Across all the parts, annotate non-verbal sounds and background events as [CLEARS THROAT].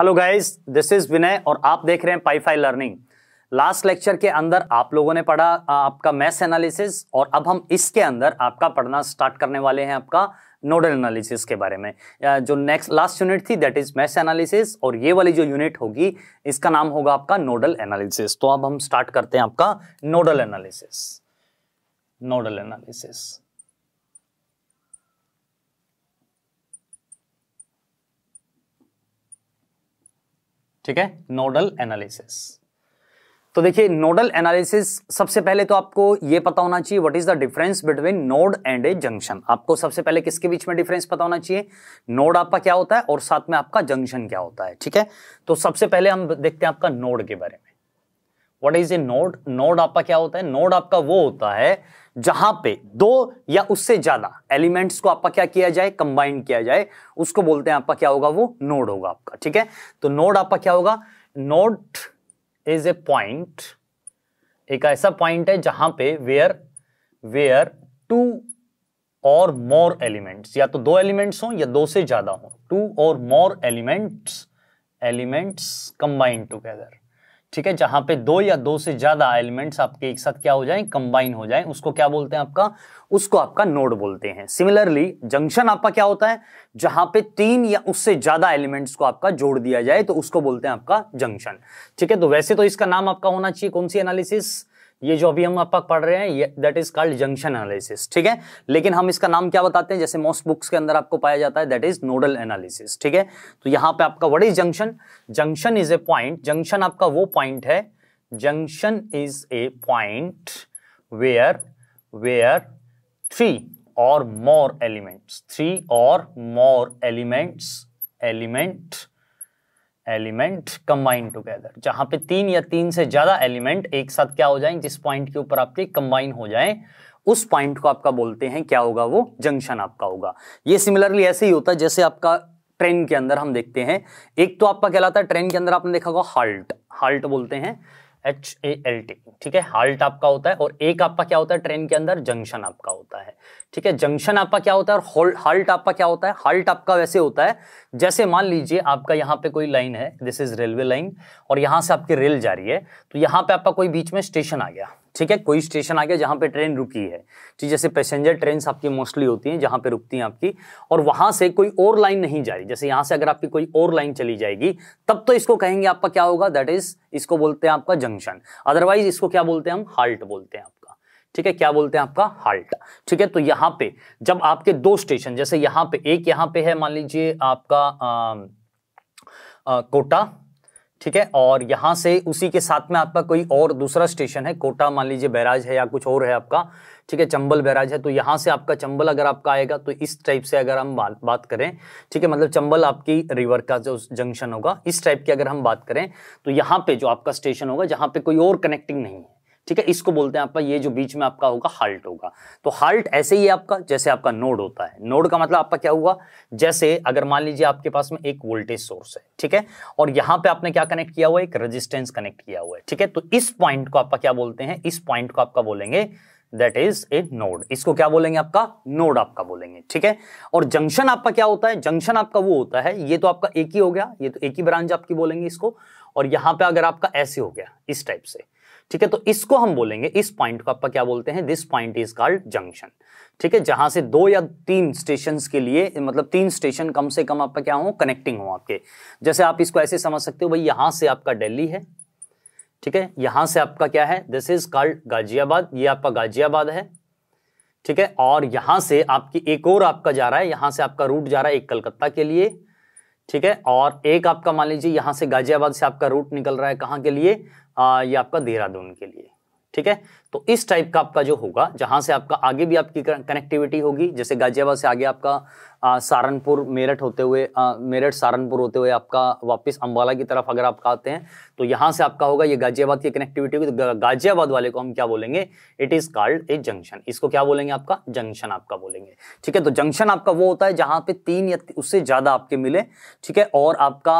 hello guys this is Vinay और आप देख रहे हैं पाईफाई लर्निंग लास्ट लेक्चर के अंदर आप लोगों ने पढ़ा आपका मैथ्स एनालिसिस और अब हम इसके अंदर आपका पढ़ना स्टार्ट करने वाले हैं आपका नोडल एनालिसिस के बारे में जो नेक्स्ट लास्ट यूनिट थी दैट इज मैथ्स एनालिसिस और ये वाली जो यूनिट होगी इसका नाम होगा आपका नोडल एनालिसिस तो अब हम स्टार्ट करते हैं आपका नोडल एनालिसिस नोडल एनालिसिस ठीक है नोडल एनालिसिस तो देखिए नोडल एनालिसिस सबसे पहले तो आपको यह पता होना चाहिए what is the difference between node and a junction आपको सबसे पहले किसके बीच में डिफरेंस पता होना चाहिए नोड आपका क्या होता है और साथ में आपका जंक्शन क्या होता है ठीक है तो सबसे पहले हम देखते हैं आपका नोड के बारे में what is a node node आपका क्या होता है नोड आपका वो होता है जहां पे दो या उससे ज्यादा एलिमेंट्स को आपका क्या किया जाए कंबाइन किया जाए उसको बोलते हैं आपका क्या होगा वो नोड होगा आपका ठीक है तो नोड आपका क्या होगा नोड इज ए पॉइंट एक ऐसा पॉइंट है जहां पे वेयर वेयर टू और मोर एलिमेंट्स या तो दो एलिमेंट्स हो या दो से ज्यादा हो टू और more elements elements combined together ठीक है जहां पे दो या दो से ज्यादा एलिमेंट्स आपके एक साथ क्या हो जाए कंबाइन हो जाए उसको क्या बोलते हैं आपका उसको आपका नोड बोलते हैं सिमिलरली जंक्शन आपका क्या होता है जहां पे तीन या उससे ज्यादा एलिमेंट्स को आपका जोड़ दिया जाए तो उसको बोलते हैं आपका जंक्शन ठीक है तो वैसे तो इसका नाम आपका होना चाहिए कौन सी एनालिसिस ये जो अभी हम आपका पढ़ रहे हैं that is called junction analysis ठीक है लेकिन हम इसका नाम क्या बताते हैं जैसे मोस्ट बुक्स के अंदर आपको पाया जाता है दैट इज नोडल एनालिसिस ठीक है तो यहाँ पे आपका what is junction junction is a point junction आपका वो पॉइंट है junction is a point where where three और मोर एलिमेंट्स थ्री और more elements element element combine together जहां पे तीन या तीन से ज्यादा एलिमेंट एक साथ क्या हो जाए जिस पॉइंट के ऊपर आपके कंबाइन हो जाए उस पॉइंट को आपका बोलते हैं क्या होगा वो जंक्शन आपका होगा ये सिमिलरली ऐसे ही होता है जैसे आपका ट्रेन के अंदर हम देखते हैं एक तो आपका कहलाता है ट्रेन के अंदर आपने देखा होगा हाल्ट हाल्ट बोलते हैं एच ए एल टी ठीक है हाल्ट आपका होता है और एक आपका क्या होता है ट्रेन के अंदर जंक्शन आपका होता है ठीक है जंक्शन आपका क्या होता है और हाल्ट आपका क्या होता है हाल्ट आपका वैसे होता है जैसे मान लीजिए आपका यहाँ पे कोई लाइन है दिस इज रेलवे लाइन और यहाँ से आपकी रेल जा रही है तो यहाँ पे आपका कोई बीच में स्टेशन आ गया ठीक है कोई स्टेशन आ गया जहाँ पे ट्रेन रुकी है ठीक जैसे पैसेंजर ट्रेन आपकी मोस्टली होती हैं जहाँ पे रुकती हैं आपकी और वहाँ से कोई और लाइन नहीं जा रही जैसे यहाँ से अगर आपकी कोई और लाइन चली जाएगी तब तो इसको कहेंगे आपका क्या होगा दैट इज इसको बोलते हैं आपका जंक्शन अदरवाइज इसको क्या बोलते हैं हम हाल्ट बोलते हैं आपका ठीक है क्या बोलते हैं आपका हाल्ट ठीक है तो यहाँ पे जब आपके दो स्टेशन जैसे यहाँ पे एक यहाँ पे है मान लीजिए आपका आ, आ, कोटा ठीक है और यहाँ से उसी के साथ में आपका कोई और दूसरा स्टेशन है कोटा मान लीजिए बैराज है या कुछ और है आपका ठीक है चंबल बैराज है तो यहाँ से आपका चंबल अगर आपका आएगा तो इस टाइप से अगर हम बात बात करें ठीक है मतलब चंबल आपकी रिवर का जो जंक्शन होगा इस टाइप की अगर हम बात करें तो यहाँ पे जो आपका स्टेशन होगा जहाँ पे कोई और कनेक्टिंग नहीं है ठीक है इसको बोलते हैं आपका ये जो बीच में आपका होगा हाल्ट होगा तो हाल्ट ऐसे ही आपका जैसे आपका नोड होता है नोड का मतलब आपका क्या हुआ जैसे अगर मान लीजिए आपके पास में एक वोल्टेज सोर्स है ठीक है और यहां पे आपने क्या कनेक्ट किया हुआ है एक रजिस्टेंस कनेक्ट किया हुआ है ठीक है तो इस पॉइंट को आपका क्या बोलते हैं इस पॉइंट को आपका बोलेंगे दैट इज ए नोड इसको क्या बोलेंगे आपका नोड आपका बोलेंगे ठीक है और जंक्शन आपका क्या होता है जंक्शन आपका वो होता है ये तो आपका एक ही हो गया ये तो एक ही ब्रांच आपकी बोलेंगे इसको और यहां पे अगर आपका ऐसे हो गया इस टाइप से ठीक है तो इसको हम बोलेंगे इस पॉइंट को आपका क्या बोलते हैं this point is called junction ठीक है जहां से दो या तीन स्टेशन के लिए मतलब तीन स्टेशन कम से कम आपका क्या हो कनेक्टिंग हो आपके जैसे आप इसको ऐसे समझ सकते हो भाई यहां से आपका दिल्ली है ठीक है यहां से आपका क्या है दिस इज कॉल्ड गाजियाबाद ये आपका गाजियाबाद है ठीक है और यहां से आपकी एक और आपका जा रहा है यहां से आपका रूट जा रहा है एक कलकत्ता के लिए ठीक है और एक आपका मान लीजिए यहां से गाजियाबाद से आपका रूट निकल रहा है कहां के लिए आ, ये आपका देहरादून के लिए ठीक है तो इस टाइप का आपका जो होगा जहां से आपका आगे भी आपकी कनेक्टिविटी होगी जैसे गाजियाबाद से आगे आपका सहारनपुर मेरठ होते हुए मेरठ सहारनपुर होते हुए आपका वापस अंबाला की तरफ अगर आप आते हैं तो यहाँ से आपका होगा ये गाजियाबाद की कनेक्टिविटी होगी तो गाजियाबाद वाले को हम क्या बोलेंगे it is called a junction इसको क्या बोलेंगे आपका जंक्शन आपका बोलेंगे ठीक है तो जंक्शन आपका वो होता है जहाँ पे तीन या उससे ज़्यादा आपके मिले ठीक है और आपका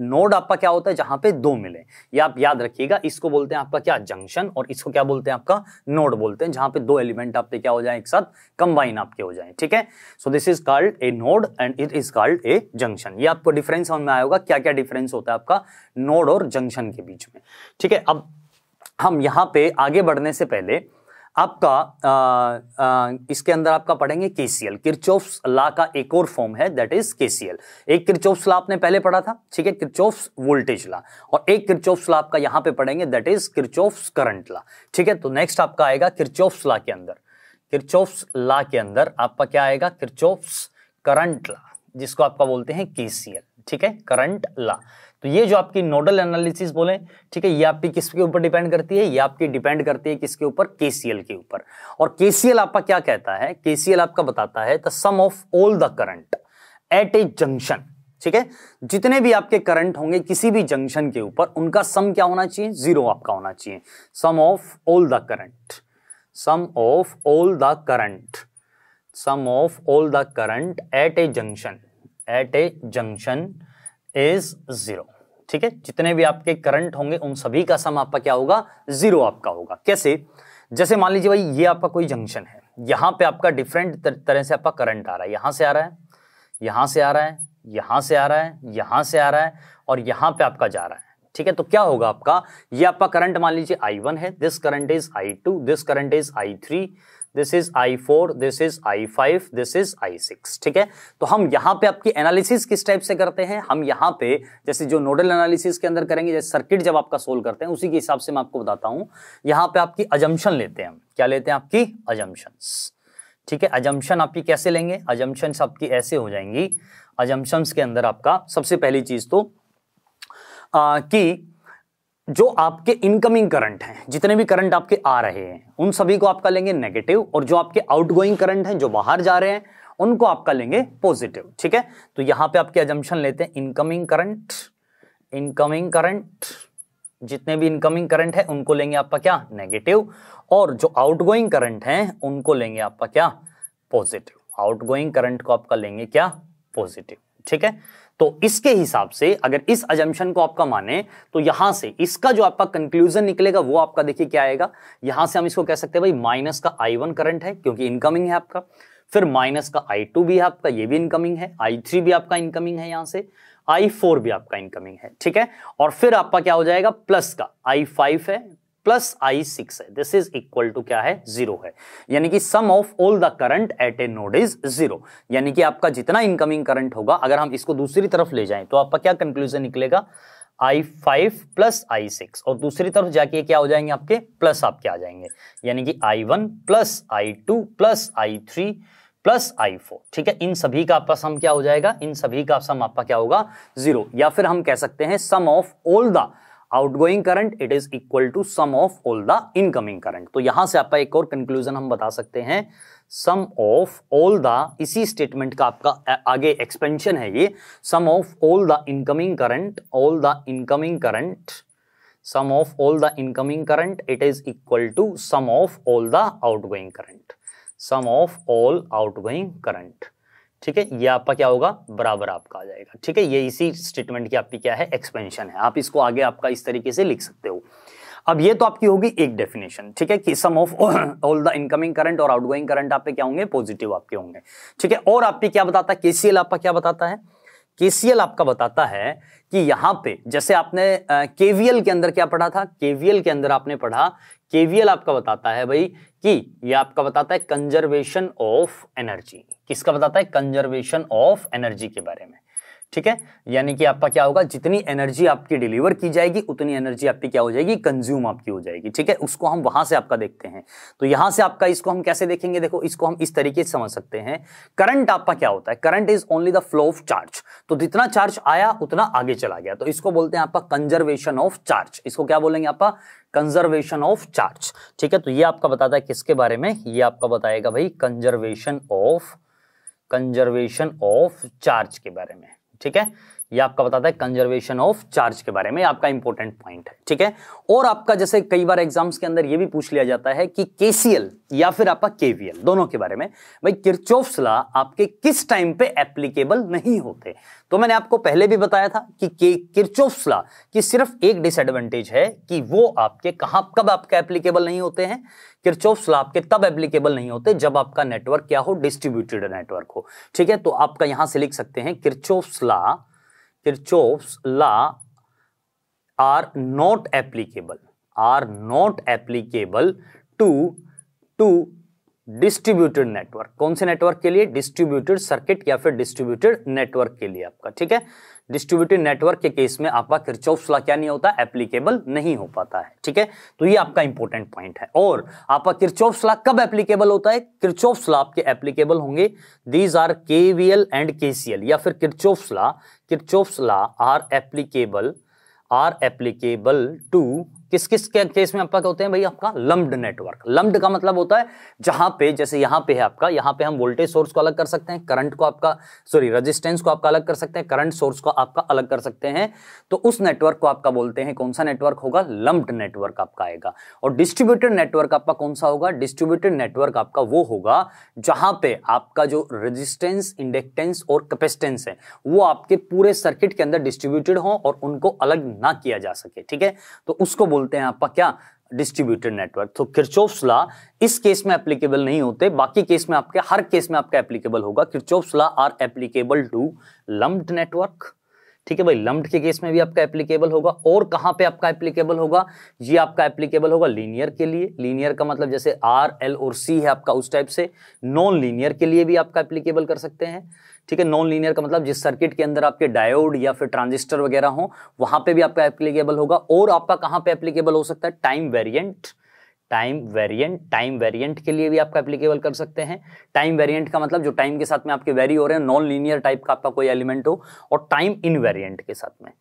नोड आपका क्या होता है जहाँ पे दो मिले ये या आप याद रखिएगा इसको बोलते हैं आपका क्या जंक्शन और इसको क्या बोलते हैं आपका नोड बोलते हैं जहाँ पे दो एलिमेंट आपके क्या हो जाए एक साथ कंबाइन आपके हो जाए ठीक है so this is card called a node and it is called a junction ये आपको डिफरेंस समझ में आएगा क्या क्या डिफरेंस होता है आपका नोड और जंक्शन के बीच में ठीक है अब हम यहाँ पे आगे बढ़ने से पहले आपका आ, आ, इसके अंदर आपका पढ़ेंगे केसीएल किरचोफ्स ला का एक और फॉर्म है दैट इज केसीएल एक किरचोफ्स ला आपने पहले पढ़ा था ठीक है किरचोफ्स वोल्टेज ला और एक किरचोफ्स ला आपका यहाँ पे पढ़ेंगे that is Kirchhoff's current law ठीक है तो नेक्स्ट आपका आएगा किरचोफ्स ला के अंदर किरचोफ्स ला के अंदर आपका क्या आएगा किरचोफ्स करंट ला जिसको आपका बोलते हैं केसीएल ठीक है करंट ला तो ये जो आपकी नोडल एनालिसिस बोले ठीक है ये आपकी किसके ऊपर डिपेंड करती है ये आपकी डिपेंड करती है किसके ऊपर केसीएल के ऊपर और केसीएल आपका क्या कहता है केसीएल आपका बताता है the sum of all the current at a junction ठीक है जितने भी आपके करंट होंगे किसी भी जंक्शन के ऊपर उनका सम क्या होना चाहिए जीरो आपका होना चाहिए sum of all the current sum of all the current sum of all the current at a junction at a junction is zero ठीक है जितने भी आपके करंट होंगे उन सभी का सम आपका क्या होगा जीरो आपका होगा कैसे जैसे मान लीजिए भाई ये आपका कोई जंक्शन है यहाँ पे आपका डिफरेंट तरह से आपका करंट आ रहा है यहां से आ रहा है यहां से आ रहा है यहां से आ रहा है यहां से आ रहा है और यहां पे आपका जा रहा है ठीक है तो क्या होगा आपका ये आपका करंट मान लीजिए वन है this current is two this current is three this is I four this is I five this is I six ठीक है तो हम यहाँ पे आपकी एनालिसिस किस टाइप से करते हैं हम यहाँ पे जैसे जो नोडल एनालिसिस के अंदर करेंगे जैसे सर्किट जब आपका सोल्व करते हैं उसी के हिसाब से मैं आपको बताता हूँ यहाँ पे आपकी अजम्पन लेते हैं क्या लेते हैं आपकी अजम्पन ठीक है अजम्पन आपकी कैसे लेंगे अजम्पन्स आपकी ऐसे हो जाएंगी अजम्पन्स के अंदर आपका सबसे पहली चीज तो आ, कि जो आपके इनकमिंग करंट हैं जितने भी करंट आपके आ रहे हैं उन सभी को आपका लेंगे नेगेटिव और जो आपके आउटगोइंग करंट हैं जो बाहर जा रहे हैं उनको आपका लेंगे पॉजिटिव ठीक है तो यहां पे आपके एजम्पन लेते हैं इनकमिंग करंट इनकमिंग करंट जितने भी इनकमिंग करंट है उनको लेंगे आपका क्या नेगेटिव और जो आउटगोइंग करंट है उनको लेंगे आपका क्या पॉजिटिव आउटगोइंग करंट को आपका लेंगे क्या पॉजिटिव ठीक है तो इसके हिसाब से अगर इस अजम्पन को आपका माने तो यहां से इसका जो आपका कंक्लूजन निकलेगा वो आपका देखिए क्या आएगा यहां से हम इसको कह सकते हैं भाई माइनस का आई वन करंट है क्योंकि इनकमिंग है आपका फिर माइनस का आई टू भी है आपका ये भी इनकमिंग है आई थ्री भी आपका इनकमिंग है यहां से आई फोर भी आपका इनकमिंग है ठीक है और फिर आपका क्या हो जाएगा प्लस का आई फाइव है प्लस आई सिक्स है दिस इज इक्वल टू क्या है जीरो है यानी कि sum of all the current at a node is zero यानी कि आपका जितना इनकमिंग करंट होगा अगर हम इसको दूसरी तरफ ले जाएं तो आपका क्या कंक्लूजन निकलेगा I five plus I six और दूसरी तरफ जाके क्या हो जाएंगे आपके प्लस आपके आ जाएंगे यानी कि I one plus I two plus I three plus I four ठीक है इन सभी का आपका सम क्या हो जाएगा इन सभी का सम आपका क्या होगा जीरो या फिर हम कह सकते हैं sum of all the outgoing current it is equal to sum of all the incoming current तो यहां से आपका एक और कंक्लूजन हम बता सकते हैं सम ऑफ ऑल द इसी स्टेटमेंट का आपका आगे एक्सपेंशन है ये sum of all the incoming current all the incoming current sum of all the incoming current it is equal to sum of all the outgoing current sum of all outgoing current ठीक है ये आपका क्या होगा बराबर आपका आ जाएगा ठीक है ये इसी स्टेटमेंट की आपकी क्या है एक्सपेंशन है आप इसको आगे आपका इस तरीके से लिख सकते हो अब ये तो आपकी होगी एक डेफिनेशन ठीक है कि sum of all the incoming current और आउटगोइंग करंट आप क्या होंगे पॉजिटिव आपके होंगे ठीक है और आपकी क्या बताता है केसीएल आपका क्या बताता है केसीएल आपका बताता है कि यहां पे जैसे आपने केवीएल के अंदर क्या पढ़ा था केवीएल के अंदर आपने पढ़ा केवीएल आपका बताता है भाई कि ये आपका बताता है कंजर्वेशन ऑफ एनर्जी किसका बताता है कंजर्वेशन ऑफ एनर्जी के बारे में ठीक है यानी कि आपका क्या होगा जितनी एनर्जी आपकी डिलीवर की जाएगी उतनी एनर्जी आपकी क्या हो जाएगी कंज्यूम आपकी हो जाएगी ठीक है उसको हम वहां से आपका देखते हैं तो यहां से आपका इसको हम कैसे देखेंगे देखो इसको हम इस तरीके से समझ सकते हैं करंट आपका क्या होता है current is only the flow of charge तो जितना चार्ज आया उतना आगे चला गया तो इसको बोलते हैं आपका कंजर्वेशन ऑफ चार्ज इसको क्या बोलेंगे आपका कंजर्वेशन ऑफ चार्ज ठीक है तो ये आपका बताता है किसके बारे में ये आपका बताएगा भाई conservation of conservation of charge के बारे में ठीक है ये आपका बताता है कंजर्वेशन ऑफ चार्ज के बारे में आपका इंपॉर्टेंट पॉइंट है ठीक है और आपका जैसे कई बार एग्जाम्स के अंदर ये भी पूछ लिया जाता है कि केसीएल या फिर आपका केवीएल दोनों के बारे में भाई किरचोफ्स लॉ आपके किस टाइम पे एप्लीकेबल नहीं होते तो मैंने आपको पहले भी बताया था कि किरचोफ्स लॉ की सिर्फ एक डिसएडवांटेज है कि वो आपके कहा कब आपके एप्लीकेबल नहीं होते हैं किरचोफ्स लॉ आपके तब एप्लीकेबल नहीं होते जब आपका नेटवर्क क्या हो डिस्ट्रीब्यूटेड नेटवर्क हो ठीक है तो आपका यहां से लिख सकते हैं Kirchhoff's law Kirchhoff's law are not applicable are not applicable to to distributed network कौन से नेटवर्क के लिए डिस्ट्रीब्यूटेड सर्किट या फिर डिस्ट्रीब्यूटेड नेटवर्क के लिए आपका ठीक है डिस्ट्रीब्यूटेड नेटवर्क के केस में आपका किरचॉफ लॉ क्या नहीं होता एप्लीकेबल नहीं हो पाता है ठीक है तो ये आपका इंपॉर्टेंट पॉइंट है और आपका किरचॉफ लॉ कब एप्लीकेबल होता है किरचॉफ लॉ आपके एप्लीकेबल होंगे these are KVL and KCL या फिर Kirchhoff law Kirchhoff's law are applicable are applicable to किस किस के केस में आपका क्या होते हैं भाई आपका लम्ब्ड नेटवर्क लम्ब्ड का मतलब होता है जहां पे जैसे यहां पे है आपका यहां पे हम वोल्टेज सोर्स को अलग कर सकते हैं करंट को आपका सॉरी रेजिस्टेंस को आपका अलग कर सकते हैं करंट सोर्स को आपका अलग कर सकते हैं तो उस नेटवर्क को आपका बोलते हैं कौन सा नेटवर्क होगा लम्ब्ड नेटवर्क आपका आएगा और डिस्ट्रीब्यूटेड नेटवर्क आपका कौन सा होगा डिस्ट्रीब्यूटेड नेटवर्क आपका वो होगा जहां पर आपका जो रजिस्टेंस इंडेक्टेंस और कैपेसिटेंस है वो आपके पूरे सर्किट के अंदर डिस्ट्रीब्यूटेड हो और उनको अलग ना किया जा सके ठीक है तो उसको बोलते हैं आपका क्या डिस्ट्रीब्यूटेड नेटवर्क तो किरचोफ्स लॉ इस केस में एप्लीकेबल नहीं होते बाकी केस में आपके हर केस में आपका एप्लीकेबल होगा Kirchhoff's law are applicable to lumped network ठीक है भाई लम्ड के केस में भी आपका एप्लीकेबल होगा और कहां पे आपका एप्लीकेबल होगा ये आपका एप्लीकेबल होगा लीनियर के लिए लीनियर का मतलब जैसे आर एल और सी है आपका उस टाइप से नॉन लीनियर के लिए भी आपका एप्लीकेबल कर सकते हैं ठीक है नॉन लीनियर का मतलब जिस सर्किट के अंदर आपके डायोड या फिर ट्रांजिस्टर वगैरह हो वहां पे भी आपका एप्लीकेबल होगा और आपका कहां पे एप्लीकेबल हो सकता है time variant time variant time variant के लिए भी आपका एप्लीकेबल कर सकते हैं टाइम वेरिएंट का मतलब जो टाइम के साथ में आपके वेरी हो रहे हैं नॉन लीनियर टाइप का आपका कोई एलिमेंट हो और टाइम इन के साथ में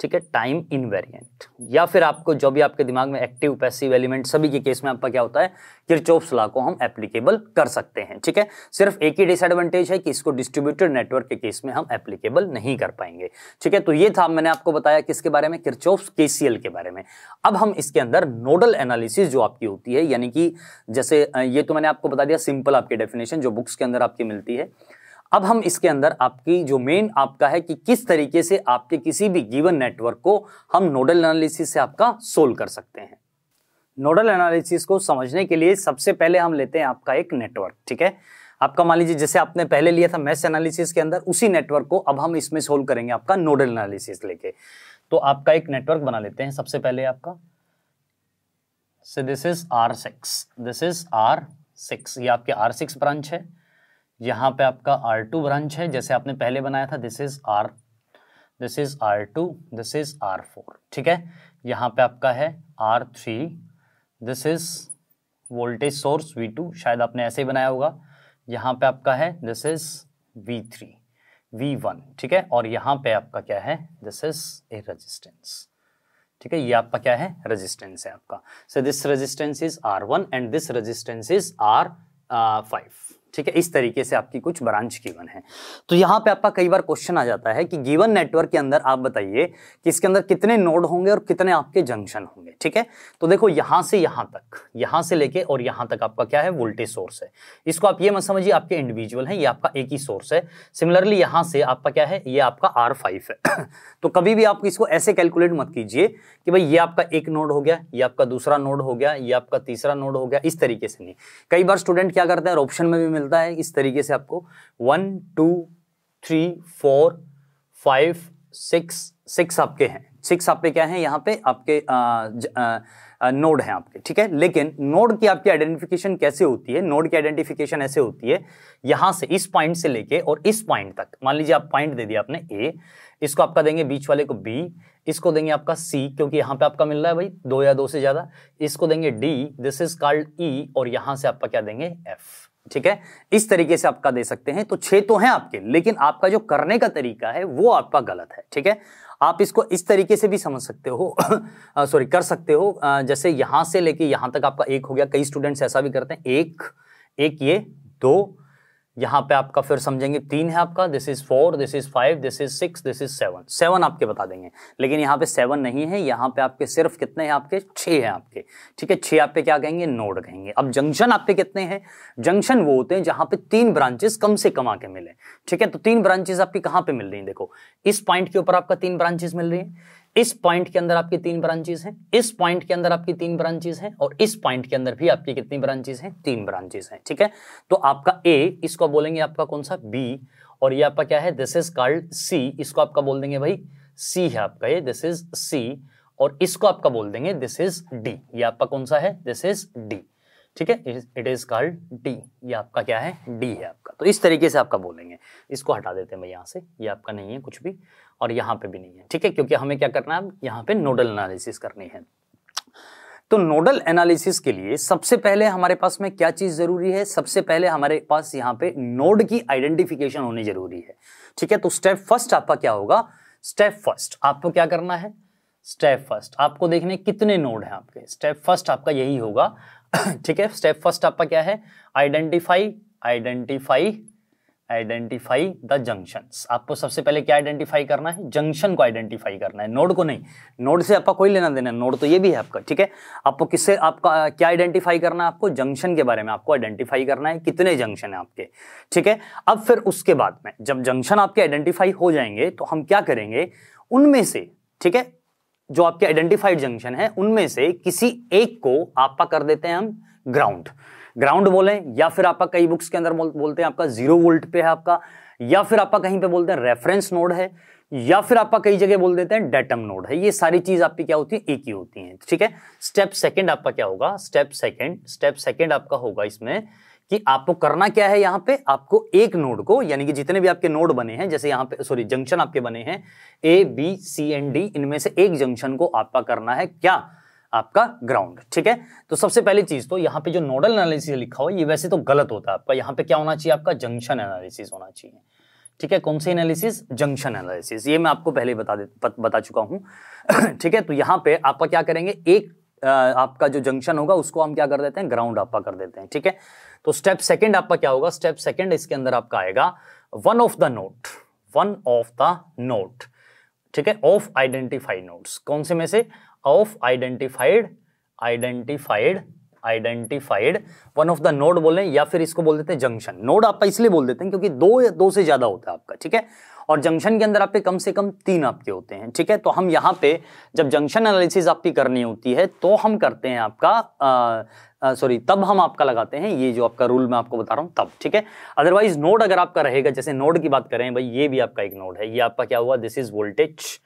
ठीक है टाइम इनवेरियंट या फिर आपको जो भी आपके दिमाग में एक्टिव पैसिव एलिमेंट सभी के केस में आपका क्या होता है किरचोप लॉ को हम एप्लीकेबल कर सकते हैं ठीक है सिर्फ एक ही डिसएडवांटेज है कि इसको डिस्ट्रीब्यूटेड नेटवर्क के केस में हम एप्लीकेबल नहीं कर पाएंगे ठीक है तो ये था मैंने आपको बताया किसके बारे में किरचोप केसीएल के बारे में अब हम इसके अंदर नोडल एनालिसिस जो आपकी होती है यानी कि जैसे ये तो मैंने आपको बता दिया सिंपल आपकी डेफिनेशन जो बुक्स के अंदर आपकी मिलती है अब हम इसके अंदर आपकी जो मेन आपका है कि किस तरीके से आपके किसी भी गिवन नेटवर्क को हम नोडल एनालिसिस से आपका सोल्व कर सकते हैं नोडल एनालिसिस को समझने के लिए सबसे पहले हम लेते हैं आपका एक नेटवर्क ठीक है आपका मान लीजिए जैसे आपने पहले लिया था मैथ एनालिसिस के अंदर उसी नेटवर्क को अब हम इसमें सोल्व करेंगे आपका नोडल एनालिसिस लेके तो आपका एक नेटवर्क बना लेते हैं सबसे पहले आपका this is R six this is R six ये आपके आर सिक्स ब्रांच है यहाँ पे आपका आर टू ब्रांच है जैसे आपने पहले बनाया था this is R this is R two this is R four ठीक है यहाँ पे आपका है R three this is voltage source V two शायद आपने ऐसे ही बनाया होगा यहाँ पे आपका है this is V three V one ठीक है और यहाँ पे आपका क्या है दिस इज़ ए रजिस्टेंस ठीक है ये आपका क्या है रेजिस्टेंस है आपका so this resistance is R one and this resistance is R five ठीक है इस तरीके से आपकी कुछ ब्रांच गिवन है तो यहाँ पे आपका कई बार क्वेश्चन आ जाता है कि गिवन नेटवर्क के अंदर आप बताइए कि इसके अंदर कितने नोड होंगे और कितने आपके जंक्शन होंगे ठीक है तो देखो यहाँ से यहाँ तक यहाँ से लेके और यहाँ तक आपका क्या है वोल्टेज सोर्स है इसको आप ये मत समझिए आपके इंडिविजुअल है ये आपका एक ही सोर्स है सिमिलरली यहाँ से आपका क्या है ये आपका आर है [CLEARS THROAT] तो कभी भी आप इसको ऐसे कैलकुलेट मत कीजिए कि भाई ये आपका एक नोड हो गया ये आपका दूसरा नोड हो गया ये आपका तीसरा नोड हो गया इस तरीके से नहीं कई बार स्टूडेंट क्या करते हैं और ऑप्शन में भी मिलता है इस तरीके से आपको one two three four five six six आपके हैं सिक्स आपके क्या हैं यहाँ पे आपके नोड हैं आपके ठीक है लेकिन नोड की आपकी आइडेंटिफिकेशन कैसे होती है नोड की आइडेंटिफिकेशन ऐसे होती है यहाँ से इस पॉइंट से लेके और इस पॉइंट तक मान लीजिए आप पॉइंट दे दिया आपने ए इसको आपका देंगे बीच वाले को बी इसको देंगे आपका सी क्योंकि यहाँ पे आपका मिल रहा है भाई दो या दो से ज़्यादा इसको देंगे D this is called E और यहाँ से आपका क्या देंगे एफ ठीक है इस तरीके से आपका दे सकते हैं तो छे तो हैं आपके लेकिन आपका जो करने का तरीका है वो आपका गलत है ठीक है आप इसको इस तरीके से भी समझ सकते हो सॉरी [COUGHS] कर सकते हो आ, जैसे यहां से लेके यहां तक आपका एक हो गया कई स्टूडेंट्स ऐसा भी करते हैं एक एक ये दो यहाँ पे आपका फिर समझेंगे तीन है आपका this is four this is five this is six this is seven seven आपके बता देंगे लेकिन यहाँ पे सेवन नहीं है यहाँ पे आपके सिर्फ कितने हैं आपके छः हैं आपके ठीक है छः आप पे क्या कहेंगे नोड कहेंगे अब जंक्शन आपके कितने हैं जंक्शन वो होते हैं जहाँ पे तीन ब्रांचेस कम से कम आके मिले ठीक है तो तीन ब्रांचेस आपकी कहाँ पे मिल रही है देखो इस पॉइंट के ऊपर आपका तीन ब्रांचेस मिल रही है इस पॉइंट के अंदर आपकी तीन ब्रांचेस हैं इस पॉइंट के अंदर आपकी तीन ब्रांचेस हैं और इस पॉइंट के अंदर भी आपकी कितनी ब्रांचेस हैं तीन ब्रांचेस हैं ठीक है तो आपका ए इसको बोलेंगे आपका कौन सा बी और ये आपका क्या है दिस इज कॉल्ड सी इसको आपका बोल देंगे भाई सी है आपका ये दिस इज सी और इसको आपका बोल देंगे दिस इज डी ये आपका कौन सा है दिस इज डी ठीक है इट इज कॉल्ड डी ये आपका क्या है डी है आपका तो इस तरीके से आपका बोलेंगे इसको हटा देते हैं मैं यहाँ से ये आपका नहीं है कुछ भी और यहाँ पे भी नहीं है ठीक है क्योंकि हमें क्या करना है यहाँ पे नोडल एनालिसिस करनी है तो नोडल एनालिसिस के लिए सबसे पहले हमारे पास में क्या चीज़ ज़रूरी है सबसे पहले हमारे पास यहाँ पे नोड की आइडेंटिफिकेशन होनी ज़रूरी है ठीक है तो स्टेप फर्स्ट आपका क्या होगा स्टेप फर्स्ट आपको क्या करना है स्टेप फर्स्ट आपको देखने कितने नोड हैं आपके स्टेप फर्स्ट आपका यही होगा [CLEARS THROAT] ठीक है स्टेप फर्स्ट आपका क्या है identify identify identify the junction आपको सबसे पहले क्या आइडेंटिफाई करना है जंक्शन को आइडेंटिफाई करना है नोड को नहीं नोड से आपका कोई लेना देना नोड तो ये भी है आपका ठीक है आपको किससे आपका क्या आइडेंटिफाई करना है आपको जंक्शन के बारे में आपको आइडेंटिफाई करना है कितने जंक्शन है आपके ठीक है अब फिर उसके बाद में जब जंक्शन आपके आइडेंटिफाई हो जाएंगे तो हम क्या करेंगे उनमें से ठीक है जो आपके आइडेंटिफाइड जंक्शन है उनमें से किसी एक को आपका कर देते हैं हम ग्राउंड ग्राउंड बोलें या फिर आपका कई बुक्स के अंदर बोलते हैं आपका जीरो वोल्ट पे है आपका या फिर आपका कहीं पे बोलते हैं रेफरेंस नोड है या फिर आपका कई जगह बोल देते हैं डेटम नोड है ये सारी चीज आपकी क्या होती है एक ही होती है ठीक है स्टेप सेकेंड आपका क्या होगा स्टेप सेकेंड स्टेप सेकेंड आपका होगा इसमें कि आपको करना क्या है यहाँ पे आपको एक नोड को यानी कि जितने भी आपके नोड बने हैं जैसे यहाँ पे सॉरी जंक्शन आपके बने हैं A B C and D इनमें से एक जंक्शन को आपका करना है क्या आपका ग्राउंड ठीक है तो सबसे पहली चीज तो यहाँ पे जो नोडल एनालिसिस लिखा हुआ ये वैसे तो गलत होता है आपका यहाँ पे क्या होना चाहिए आपका जंक्शन एनालिसिस होना चाहिए ठीक है कौन से एनालिसिस जंक्शन एनालिसिस ये मैं आपको पहले बता दे बता चुका हूँ [CLEARS THROAT] ठीक है तो यहाँ पे आपका क्या करेंगे एक आपका जो जंक्शन होगा उसको हम क्या कर देते हैं ग्राउंड आपका कर देते हैं ठीक है तो स्टेप सेकंड आपका क्या होगा स्टेप सेकंड इसके अंदर आपका आएगा one of the node one of the node ठीक है ऑफ आइडेंटिफाइड नोट्स कौन से में से of identified identified identified one of the node बोले या फिर इसको बोल देते हैं जंक्शन नोड आपका इसलिए बोल देते हैं क्योंकि दो या दो से ज्यादा होता है आपका ठीक है और जंक्शन के अंदर आपके कम से कम तीन आपके होते हैं ठीक है तो हम यहाँ पे जब जंक्शन एनालिसिस आपकी करनी होती है तो हम करते हैं आपका सॉरी तब हम आपका लगाते हैं ये जो आपका रूल मैं आपको बता रहा हूँ तब ठीक है अदरवाइज नोड अगर आपका रहेगा जैसे नोड की बात करें भाई ये भी आपका एक नोड है ये आपका क्या हुआ दिस इज वोल्टेज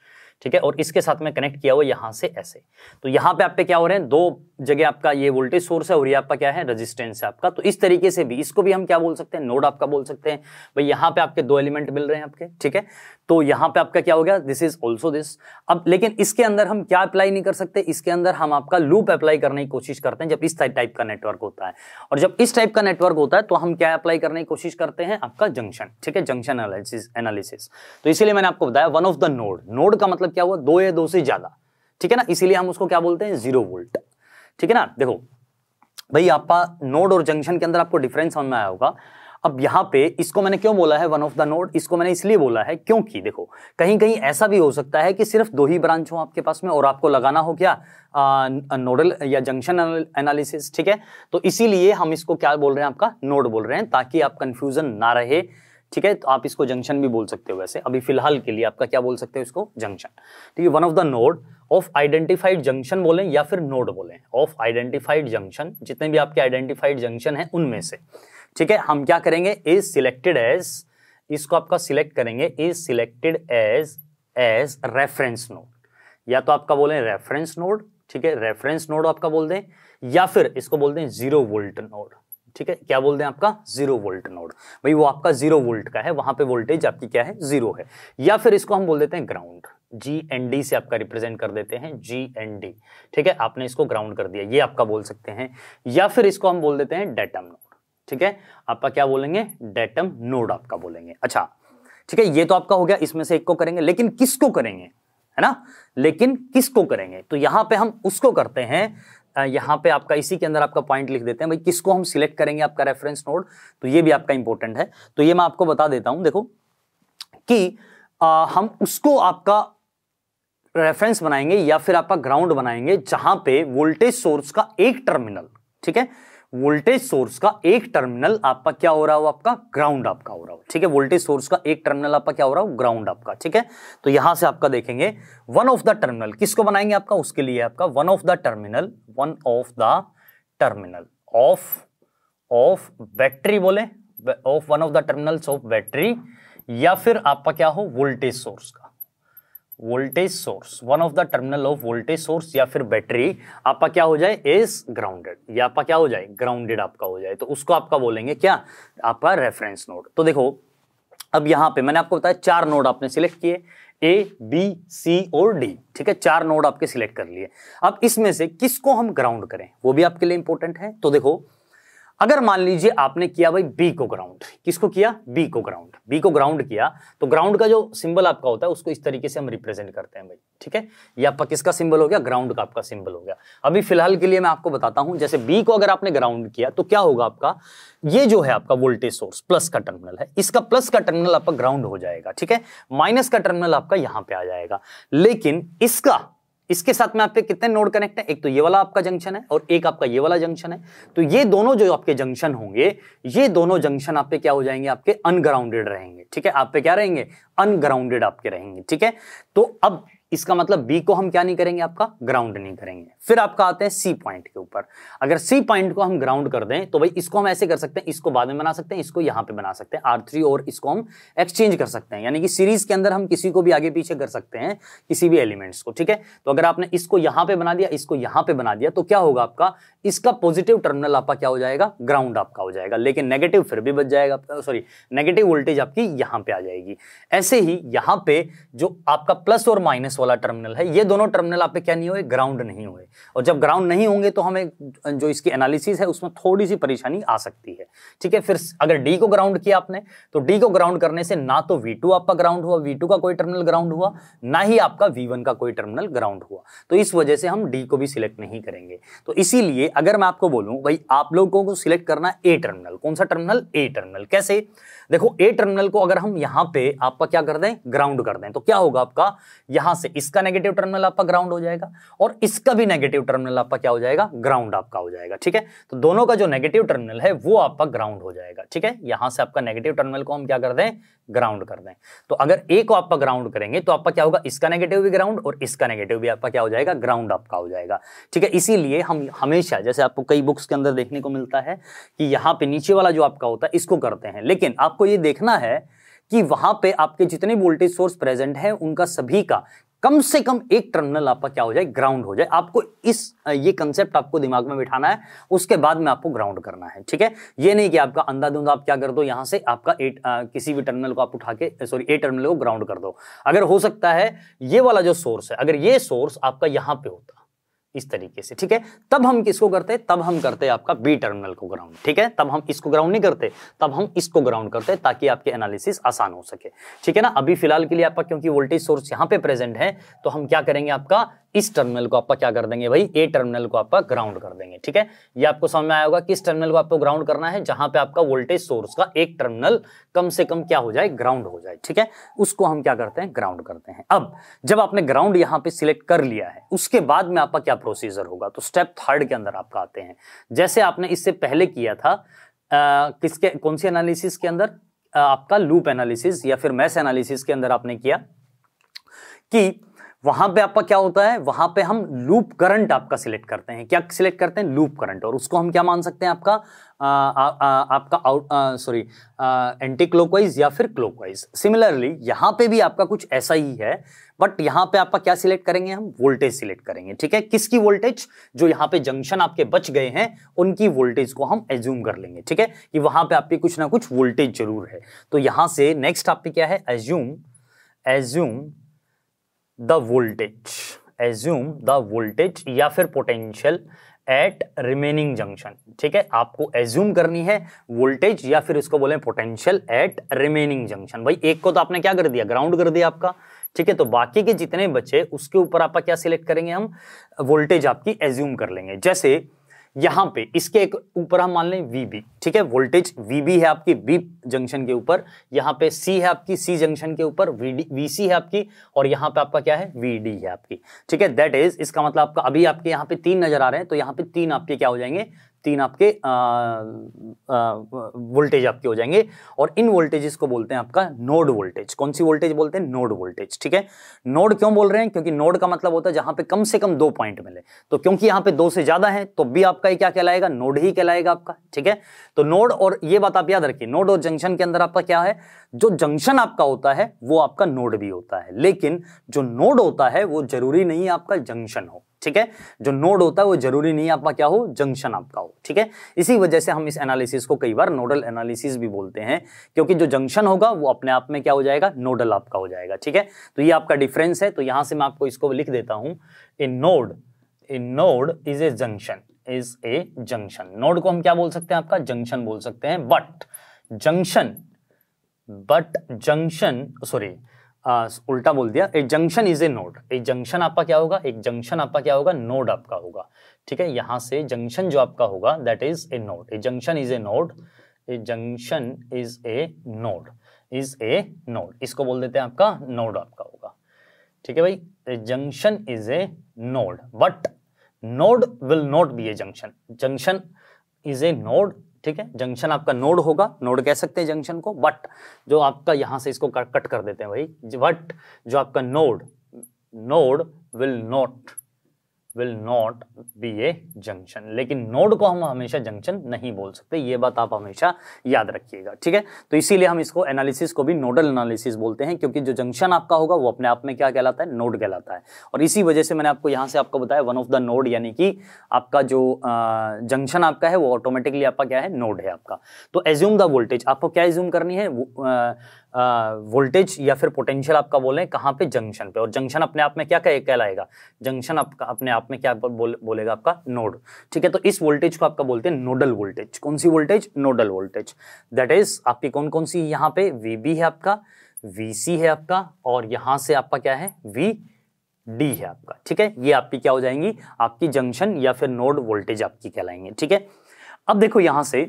ठीक है और इसके साथ में कनेक्ट किया हुआ यहाँ से ऐसे तो यहाँ पे आप पे क्या हो रहे हैं दो जगह आपका ये वोल्टेज सोर्स है और ये आपका क्या है रेजिस्टेंस है आपका तो इस तरीके से भी इसको भी हम क्या बोल सकते हैं नोड आपका बोल सकते हैं भाई यहाँ पे आपके दो एलिमेंट मिल रहे हैं आपके ठीक है तो यहाँ पे आपका क्या हो गया दिस इज ऑल्सो दिस अब लेकिन इसके अंदर हम क्या अप्लाई नहीं कर सकते इसके अंदर हम आपका लूप अप्लाई करने की कोशिश करते हैं जब इस टाइप का नेटवर्क होता है और जब इस टाइप का नेटवर्क होता है तो हम क्या अप्लाई करने की कोशिश करते हैं आपका जंक्शन ठीक है जंक्शन एनालिसिस एनालिसिस तो इसीलिए मैंने आपको बताया one of the node node का मतलब क्या हुआ दो या दो से ज्यादा ठीक है ना इसीलिए हम उसको क्या बोलते हैं जीरो वोल्ट ठीक है ना देखो भाई आपका नोड और जंक्शन के अंदर आपको डिफरेंस समझ में आया होगा अब यहाँ पे इसको मैंने क्यों बोला है वन ऑफ द नोड इसको मैंने इसलिए बोला है क्योंकि देखो कहीं कहीं ऐसा भी हो सकता है कि सिर्फ दो ही ब्रांच हो आपके पास में और आपको लगाना हो क्या नोडल या जंक्शन एनालिसिस ठीक है तो इसीलिए हम इसको क्या बोल रहे हैं आपका नोड बोल रहे हैं ताकि आप कंफ्यूजन ना रहे ठीक है तो आप इसको जंक्शन भी बोल सकते हो वैसे अभी फिलहाल के लिए आपका क्या बोल सकते हो इसको जंक्शन तो ये one of the node of identified junction बोलें या फिर नोड बोलें ऑफ आइडेंटिफाइड जंक्शन जितने भी आपके आइडेंटिफाइड जंक्शन हैं उनमें से ठीक है हम क्या करेंगे इज सिलेक्टेड एज इसको आपका सिलेक्ट करेंगे is selected as as reference node या तो आपका बोलें रेफरेंस नोड ठीक है रेफरेंस नोड आपका बोल दें या फिर इसको बोल दें जीरो वोल्ट नोड ठीक है क्या बोल दें आपका जीरो वोल्ट नोड भाई वो आपका जीरो वोल्ट का है वहां पे वोल्टेज आपकी क्या है जीरो है या फिर इसको हम बोल देते हैं ग्राउंड जी एन डी से आपका रिप्रेजेंट कर देते हैं जी एन डी ठीक है आपने इसको ग्राउंड कर दिया ये आपका बोल सकते हैं या फिर इसको हम बोल देते हैं डेटम नोड ठीक है आपका क्या बोलेंगे डेटम नोड आपका बोलेंगे अच्छा ठीक है ये तो आपका हो गया इसमें से एक को करेंगे लेकिन किसको करेंगे है ना लेकिन किसको करेंगे तो यहां पे हम उसको करते हैं यहाँ पे आपका इसी के अंदर आपका पॉइंट लिख देते हैं भाई किसको हम सिलेक्ट करेंगे आपका रेफरेंस नोड तो ये भी आपका इंपॉर्टेंट है तो ये मैं आपको बता देता हूँ देखो कि आ, हम उसको आपका रेफरेंस बनाएंगे या फिर आपका ग्राउंड बनाएंगे जहां पे वोल्टेज सोर्स का एक टर्मिनल ठीक है वोल्टेज सोर्स का एक टर्मिनल आपका क्या हो रहा हो आपका ग्राउंड आपका हो रहा हो ठीक है वोल्टेज सोर्स का एक टर्मिनल आपका क्या हो रहा हो ग्राउंड आपका ठीक है तो यहां से आपका देखेंगे वन ऑफ द टर्मिनल किसको बनाएंगे आपका उसके लिए आपका one of the terminal one of the terminal of of battery बोले of one of the terminals of battery या फिर आपका क्या हो वोल्टेज सोर्स का voltage source one of the terminal of voltage source या फिर बैटरी आपका क्या हो जाए इज ग्राउंडेड या आपका क्या हो जाए ग्राउंडेड आपका हो जाए तो उसको आपका बोलेंगे क्या आपका रेफरेंस नोड तो देखो अब यहां पे मैंने आपको बताया चार नोड आपने सिलेक्ट किए ए बी सी और डी ठीक है चार नोड आपके सिलेक्ट कर लिए अब इसमें से किसको हम ग्राउंड करें वो भी आपके लिए इंपॉर्टेंट है तो देखो अगर मान लीजिए आपने किया भाई बी को ग्राउंड किसको किया बी को ग्राउंड बी को ग्राउंड किया तो ग्राउंड का जो सिंबल आपका होता है उसको इस तरीके से हम रिप्रेजेंट करते हैं भाई ठीक है ये आपका किसका सिंबल हो गया ग्राउंड का आपका सिंबल हो गया अभी फिलहाल के लिए मैं आपको बताता हूं जैसे बी को अगर आपने ग्राउंड किया तो क्या होगा आपका ये जो है आपका वोल्टेज सोर्स प्लस का टर्मिनल है इसका प्लस का टर्मिनल आपका ग्राउंड हो जाएगा ठीक है माइनस का टर्मिनल आपका यहां पर आ जाएगा लेकिन इसका इसके साथ में आपके कितने नोड कनेक्ट है एक तो ये वाला आपका जंक्शन है और एक आपका ये वाला जंक्शन है तो ये दोनों जो आपके जंक्शन होंगे ये दोनों जंक्शन आप पे क्या हो जाएंगे आपके अनग्राउंडेड रहेंगे ठीक है आप पे क्या रहेंगे अनग्राउंडेड आपके रहेंगे ठीक है तो अब इसका मतलब बी को हम क्या नहीं करेंगे आपका ग्राउंड नहीं करेंगे फिर आपका आते हैं सी पॉइंट के ऊपर अगर सी पॉइंट को हम ग्राउंड कर दें तो भाई इसको हम ऐसे कर सकते हैं इसको बाद में बना सकते हैं इसको यहां पे बना सकते हैं आर थ्री और इसको हम एक्सचेंज कर सकते हैं यानी कि सीरीज के अंदर हम किसी को भी आगे पीछे कर सकते हैं किसी भी एलिमेंट्स को ठीक है तो अगर आपने इसको यहां पर बना दिया इसको यहां पर बना दिया तो क्या होगा आपका इसका पॉजिटिव टर्मिनल आपका क्या हो जाएगा ग्राउंड आपका हो जाएगा लेकिन नेगेटिव फिर भी बच जाएगा आपका सॉरी नेगेटिव वोल्टेज आपकी यहां पर आ जाएगी ऐसे ही यहां पर जो आपका प्लस और माइनस माइनस वाला टर्मिनल है ये दोनों टर्मिनल आप पे क्या नहीं हुए ग्राउंड नहीं हुए और जब ग्राउंड नहीं होंगे तो हमें जो इसकी एनालिसिस है उसमें थोड़ी सी परेशानी आ सकती है ठीक है फिर अगर डी को ग्राउंड किया आपने तो डी को ग्राउंड करने से ना तो वी आपका ग्राउंड हुआ वी का कोई टर्मिनल ग्राउंड हुआ ना ही आपका वी का कोई टर्मिनल ग्राउंड हुआ तो इस वजह से हम डी को भी सिलेक्ट नहीं करेंगे तो इसीलिए अगर मैं आपको बोलूँ भाई आप लोगों को सिलेक्ट करना ए टर्मिनल कौन सा टर्मिनल ए टर्मिनल कैसे देखो ए टर्मिनल को अगर हम यहां पे आपका क्या कर दें ग्राउंड कर दें तो क्या होगा आपका यहां से से इसका नेगेटिव टर्मिनल आपका ग्राउंड हो जाएगा और इसका भी नेगेटिव टर्मिनल आपका क्या हो जाएगा ग्राउंड आपका हो जाएगा ठीक है तो दोनों का जो नेगेटिव टर्मिनल है वो आपका ग्राउंड हो जाएगा ठीक है यहां से आपका नेगेटिव टर्मिनल को हम क्या कर दें ग्राउंड कर दें तो अगर ए को आपका ग्राउंड करेंगे तो आपका क्या होगा इसका नेगेटिव भी ग्राउंड और इसका नेगेटिव भी आपका क्या हो जाएगा ग्राउंड आपका हो जाएगा ठीक है इसीलिए हम हमेशा जैसे आपको कई बुक्स के अंदर देखने को मिलता है कि यहाँ पे नीचे वाला जो आपका होता है इसको करते हैं लेकिन आपको ये देखना है कि वहां पे आपके जितने वोल्टेज सोर्स प्रेजेंट हैं उनका सभी का कम से कम एक टर्मिनल आपका क्या हो जाए ग्राउंड हो जाए आपको इस ये कंसेप्ट आपको दिमाग में बिठाना है उसके बाद में आपको ग्राउंड करना है ठीक है ये नहीं कि आपका अंधाधुंध आप क्या कर दो यहां से आपका एट किसी भी टर्मिनल को आप उठा के सॉरी ए टर्मिनल को ग्राउंड कर दो अगर हो सकता है ये वाला जो सोर्स है अगर ये सोर्स आपका यहां पर होता इस तरीके से ठीक है तब हम किसको करते हैं तब हम करते हैं आपका बी टर्मिनल को ग्राउंड ठीक है तब हम इसको ग्राउंड नहीं करते तब हम इसको ग्राउंड करते हैं ताकि आपके एनालिसिस आसान हो सके ठीक है ना अभी फिलहाल के लिए आपका क्योंकि वोल्टेज सोर्स यहाँ पे प्रेजेंट है तो हम क्या करेंगे आपका इस टर्मिनल को आपका क्या कर देंगे भाई ए टर्मिनल को आपका ग्राउंड कर देंगे ठीक है ये आपको समझ में आया होगा किस टर्मिनल को आपको ग्राउंड करना है जहां पे आपका वोल्टेज सोर्स का एक टर्मिनल कम से कम क्या हो जाए ग्राउंड हो जाए ठीक है उसको हम क्या करते हैं ग्राउंड करते हैं अब जब आपने ग्राउंड यहाँ पे सिलेक्ट कर लिया है उसके बाद में आपका क्या प्रोसीजर होगा तो स्टेप थर्ड के अंदर आपका आते हैं जैसे आपने इससे पहले किया था आ, किसके कौन सी एनालिसिस के अंदर आपका लूप एनालिसिस या फिर मैस एनालिसिस के अंदर आपने किया कि वहां पे आपका क्या होता है वहां पे हम लूप करंट आपका सिलेक्ट करते हैं क्या सिलेक्ट करते हैं लूप करंट और उसको हम क्या मान सकते हैं आपका आ, आ, आ, आपका आउट सॉरी एंटी क्लोकवाइज या फिर क्लोकवाइज सिमिलरली यहां पे भी आपका कुछ ऐसा ही है बट यहाँ पे आपका क्या सिलेक्ट करेंगे हम वोल्टेज सिलेक्ट करेंगे ठीक है किसकी वोल्टेज जो यहाँ पे जंक्शन आपके बच गए हैं उनकी वोल्टेज को हम एज्यूम कर लेंगे ठीक है कि वहां पे आपकी कुछ ना कुछ वोल्टेज जरूर है तो यहाँ से नेक्स्ट आपके क्या है assume assume the voltage assume the voltage या फिर पोटेंशियल एट रिमेनिंग जंक्शन ठीक है आपको एज्यूम करनी है वोल्टेज या फिर इसको बोले पोटेंशियल एट रिमेनिंग जंक्शन भाई एक को तो आपने क्या कर दिया ग्राउंड कर दिया आपका ठीक है तो बाकी के जितने बचे उसके ऊपर आपका क्या सिलेक्ट करेंगे हम वोल्टेज आपकी एज्यूम कर लेंगे जैसे यहां पे इसके एक ऊपर हम मान लें वी बी ठीक है वोल्टेज वी बी है आपकी बी जंक्शन के ऊपर यहां पे सी है आपकी सी जंक्शन के ऊपर सी है आपकी और यहां पे आपका क्या है वीडी है आपकी ठीक है दैट इज इसका मतलब आपका अभी आपके यहां पे तीन नजर आ रहे हैं तो यहां पे तीन आपके क्या हो जाएंगे तीन आपके वोल्टेज आपके हो जाएंगे और इन वोल्टेजेस को बोलते हैं आपका नोड वोल्टेज कौन सी वोल्टेज बोलते हैं नोड वोल्टेज ठीक है नोड क्यों बोल रहे हैं क्योंकि नोड का मतलब होता है जहां पे कम से कम दो पॉइंट मिले तो क्योंकि यहां पे दो से ज्यादा है तो भी आपका क्या कहलाएगा नोड ही कहलाएगा आपका ठीक है तो नोड और ये बात आप याद रखिए नोड और जंक्शन के अंदर आपका क्या है जो जंक्शन आपका होता है वो आपका नोड भी होता है लेकिन जो नोड होता है वो जरूरी नहीं आपका जंक्शन हो ठीक है जो नोड होता है वो जरूरी नहीं आपका क्या हो जंक्शन आपका हो ठीक है इसी वजह से हम इस एनालिसिस को कई बार नोडल एनालिसिस भी बोलते हैं क्योंकि जो जंक्शन होगा वो अपने आप में क्या हो जाएगा नोडल आपका हो जाएगा ठीक है तो ये आपका डिफरेंस है तो यहां से मैं आपको इसको लिख देता हूं a node a node is a junction is a junction node को हम क्या बोल सकते हैं आपका जंक्शन बोल सकते हैं but junction but junction sorry आ, उल्टा बोल दिया a junction is a node a junction आपका क्या होगा एक जंक्शन आपका क्या होगा नोड आपका होगा ठीक है यहाँ से जंक्शन जो आपका होगा that is a node a junction is a node a junction is a node is a node इसको बोल देते हैं आपका नोड आपका होगा ठीक है भाई a junction is a node but node will not be a junction junction is a node ठीक है जंक्शन आपका नोड होगा नोड कह सकते हैं जंक्शन को बट जो आपका यहां से इसको कट कर देते हैं भाई बट जो आपका node node will not will not be a junction लेकिन नोड को हम हमेशा जंक्शन नहीं बोल सकते ये बात आप हमेशा याद रखिएगा ठीक है तो इसीलिए हम इसको एनालिसिस को भी नोडल एनालिसिस बोलते हैं क्योंकि जो जंक्शन आपका होगा वो अपने आप में क्या कहलाता है नोड कहलाता है और इसी वजह से मैंने आपको यहाँ से आपको बताया वन ऑफ द नोड यानी कि आपका जो जंक्शन आपका है वो ऑटोमेटिकली आपका क्या है नोड है आपका तो एज्यूम द वोल्टेज आपको क्या एज्यूम करनी है वोल्टेज या फिर पोटेंशियल आपका बोले कहाँ पे जंक्शन पे और जंक्शन अपने आप में क्या कहलाएगा जंक्शन आपका अपने आप में क्या बोल, बोलेगा आपका नोड ठीक है तो इस वोल्टेज को आपका बोलते हैं नोडल वोल्टेज कौन सी voltage nodal voltage that is आपकी कौन कौन सी यहाँ पे वी है आपका वी है आपका और यहाँ से आपका क्या है वी डी है आपका ठीक है ये आपकी क्या हो जाएंगी आपकी जंक्शन या फिर नोड वोल्टेज आपकी कहलाएंगे ठीक है अब देखो यहाँ से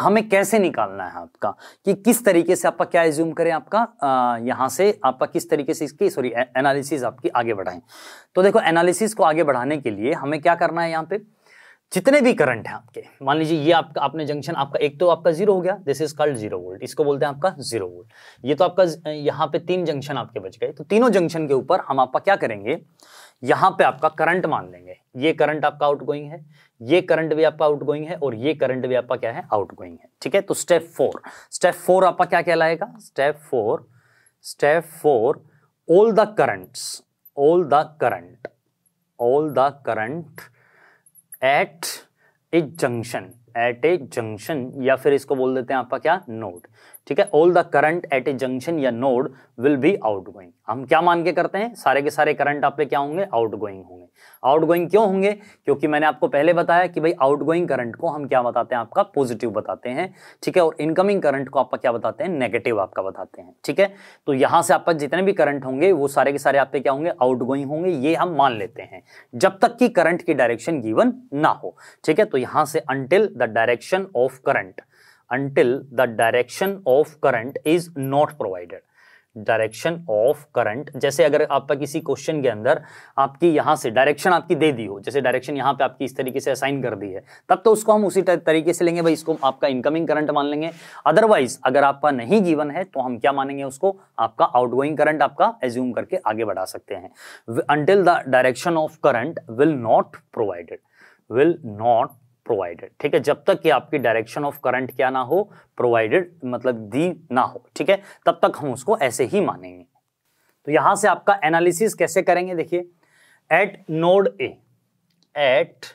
हमें कैसे निकालना है आपका कि किस तरीके से आपका क्या एज्यूम करें आपका आ, यहाँ से आपका किस तरीके से इसकी सॉरी एनालिसिस आपकी आगे बढ़ाएं तो देखो एनालिसिस को आगे बढ़ाने के लिए हमें क्या करना है यहाँ पे जितने भी करंट हैं आपके मान लीजिए ये आपका आपने जंक्शन आपका एक तो आपका जीरो हो गया this is called zero volt इसको बोलते हैं आपका जीरो वोल्ट ये तो आपका यहाँ पे तीन जंक्शन आपके बच गए तो तीनों जंक्शन के ऊपर हम आपका क्या करेंगे यहां पे आपका करंट मान लेंगे ये करंट आपका आउट गोइंग है ये करंट भी आपका आउट गोइंग है और ये करंट भी आपका क्या है आउट गोइंग है ठीक है तो स्टेप फोर स्टेप फोर आपका क्या कहलाएगा step four step four all the currents all the current all the current at a junction at a junction या फिर इसको बोल देते हैं आपका क्या नोड ठीक है all the current at a junction or node will be outgoing हम क्या मान के करते हैं सारे के सारे करंट आपके क्या होंगे आउट गोइंग होंगे आउट गोइंग क्यों होंगे क्योंकि मैंने आपको पहले बताया कि भाई आउट गोइंग करंट को हम क्या बताते हैं आपका पॉजिटिव बताते हैं ठीक है और इनकमिंग करंट को आपका क्या बताते हैं नेगेटिव आपका बताते हैं ठीक है तो यहां से आपका जितने भी करंट होंगे वो सारे के सारे आपके क्या होंगे आउट गोइंग होंगे ये हम मान लेते हैं जब तक कि करंट की डायरेक्शन गिवन ना हो ठीक है तो यहां से until the direction of current until the direction of current is not provided direction of current जैसे अगर आपका किसी क्वेश्चन के अंदर आपकी यहां से डायरेक्शन आपकी दे दी हो जैसे डायरेक्शन यहां पे आपकी इस तरीके से असाइन कर दी है तब तो उसको हम उसी तरीके से लेंगे भाई इसको आपका इनकमिंग करंट मान लेंगे अदरवाइज अगर आपका नहीं गिवन है तो हम क्या मानेंगे उसको आपका गोइंग करंट आपका एज्यूम करके आगे बढ़ा सकते हैं until the direction of current will not provided will not provided ठीक है जब तक कि आपकी डायरेक्शन ऑफ करंट क्या ना हो प्रोवाइडेड मतलब दी ना हो ठीक है तब तक हम उसको ऐसे ही मानेंगे तो यहां से आपका एनालिसिस कैसे करेंगे देखिए at node A at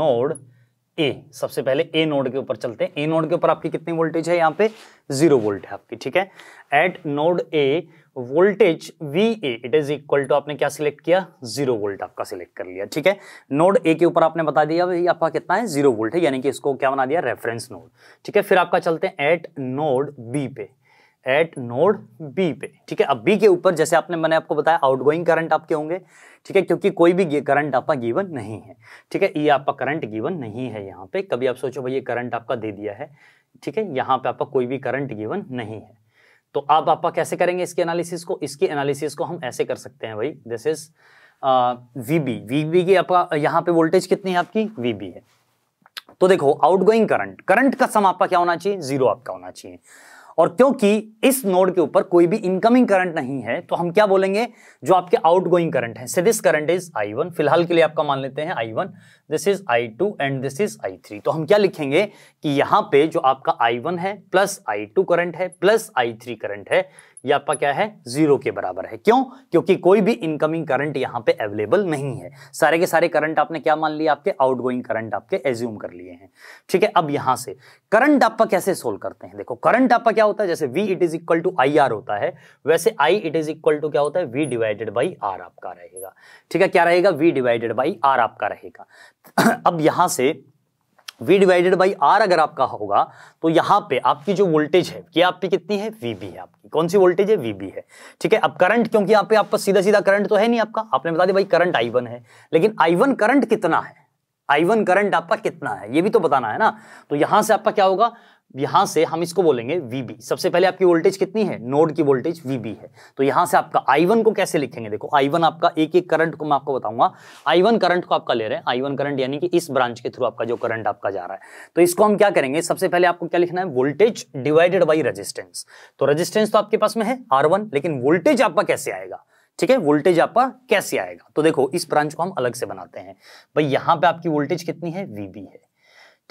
node A सबसे पहले ए नोड के ऊपर चलते हैं ए नोड के ऊपर आपकी कितनी वोल्टेज है यहाँ पे जीरो वोल्ट है आपकी ठीक है at node A voltage V A it is equal to आपने क्या सिलेक्ट किया जीरो वोल्ट आपका सिलेक्ट कर लिया ठीक है नोड ए के ऊपर आपने बता दिया भाई आपका कितना है जीरो वोल्ट है यानी कि इसको क्या बना दिया रेफरेंस नोड ठीक है फिर आपका चलते हैं एट नोड बी पे एट नोड बी पे ठीक है अब बी के ऊपर जैसे आपने मैंने आपको बताया आउट गोइंग करंट आपके होंगे ठीक है क्योंकि कोई भी करंट आपका गिवन नहीं है ठीक है ये आपका करंट गिवन नहीं है यहाँ पे कभी आप सोचो भाई ये करंट आपका दे दिया है ठीक है यहाँ पे आपका कोई भी करंट गिवन नहीं है तो आप आपा कैसे करेंगे इसके एनालिसिस को इसकी एनालिसिस को हम ऐसे कर सकते हैं भाई this is V B V B की आपका यहाँ पे वोल्टेज कितनी है आपकी वी बी है तो देखो आउटगोइंग करंट करंट का सम आपका क्या होना चाहिए जीरो आपका होना चाहिए और क्योंकि इस नोड के ऊपर कोई भी इनकमिंग करंट नहीं है तो हम क्या बोलेंगे जो आपके आउटगोइंग करंट है this current is I one फिलहाल के लिए आपका मान लेते हैं I one this is I two and this is I three तो हम क्या लिखेंगे कि यहां पे जो आपका आई वन है प्लस आई टू करंट है प्लस आई थ्री करंट है ये आपका क्या है जीरो के बराबर है क्यों क्योंकि कोई भी इनकमिंग करंट यहां पे अवेलेबल नहीं है सारे के सारे करंट आपने क्या मान लिया आपके आउटगोइंग करंट आपके एज्यूम कर लिए हैं ठीक है अब यहां से करंट आपका कैसे सोल्व करते हैं देखो करंट आपका क्या होता है जैसे V it is equal to I R होता है वैसे I it is equal to क्या होता है वी डिवाइडेड बाई आर आपका रहेगा ठीक है क्या रहेगा वी डिवाइडेड बाई आर आपका रहेगा [CLEARS THROAT] अब यहां से V डिवाइडेड बाई R अगर आपका होगा तो यहाँ पे आपकी जो वोल्टेज है ये आप पे कितनी है वी बी है आपकी कौन सी वोल्टेज है वी बी है ठीक है अब करंट क्योंकि यहाँ पे आपका सीधा सीधा करंट तो है नहीं आपका आपने बता दिया भाई करंट आई वन है लेकिन आई वन करंट कितना है आई वन करंट आपका कितना है ये भी तो बताना है ना तो यहां से आपका क्या होगा यहां से हम इसको बोलेंगे वीबी सबसे पहले आपकी वोल्टेज कितनी है नोड की वोल्टेज वीबी है तो यहां से आपका आई वन को कैसे लिखेंगे देखो आई वन आपका एक एक करंट को मैं आपको बताऊंगा आई वन करंट को आपका ले रहे हैं आई वन करंट यानी कि इस ब्रांच के थ्रू आपका जो करंट आपका जा रहा है तो इसको हम क्या करेंगे सबसे पहले आपको क्या लिखना है वोल्टेज डिवाइडेड बाई रजिस्टेंस तो रजिस्टेंस तो आपके पास में है आर लेकिन वोल्टेज आपका कैसे आएगा ठीक है वोल्टेज आपका कैसे आएगा तो देखो इस ब्रांच को हम अलग से बनाते हैं भाई यहां पर आपकी वोल्टेज कितनी है वीबी है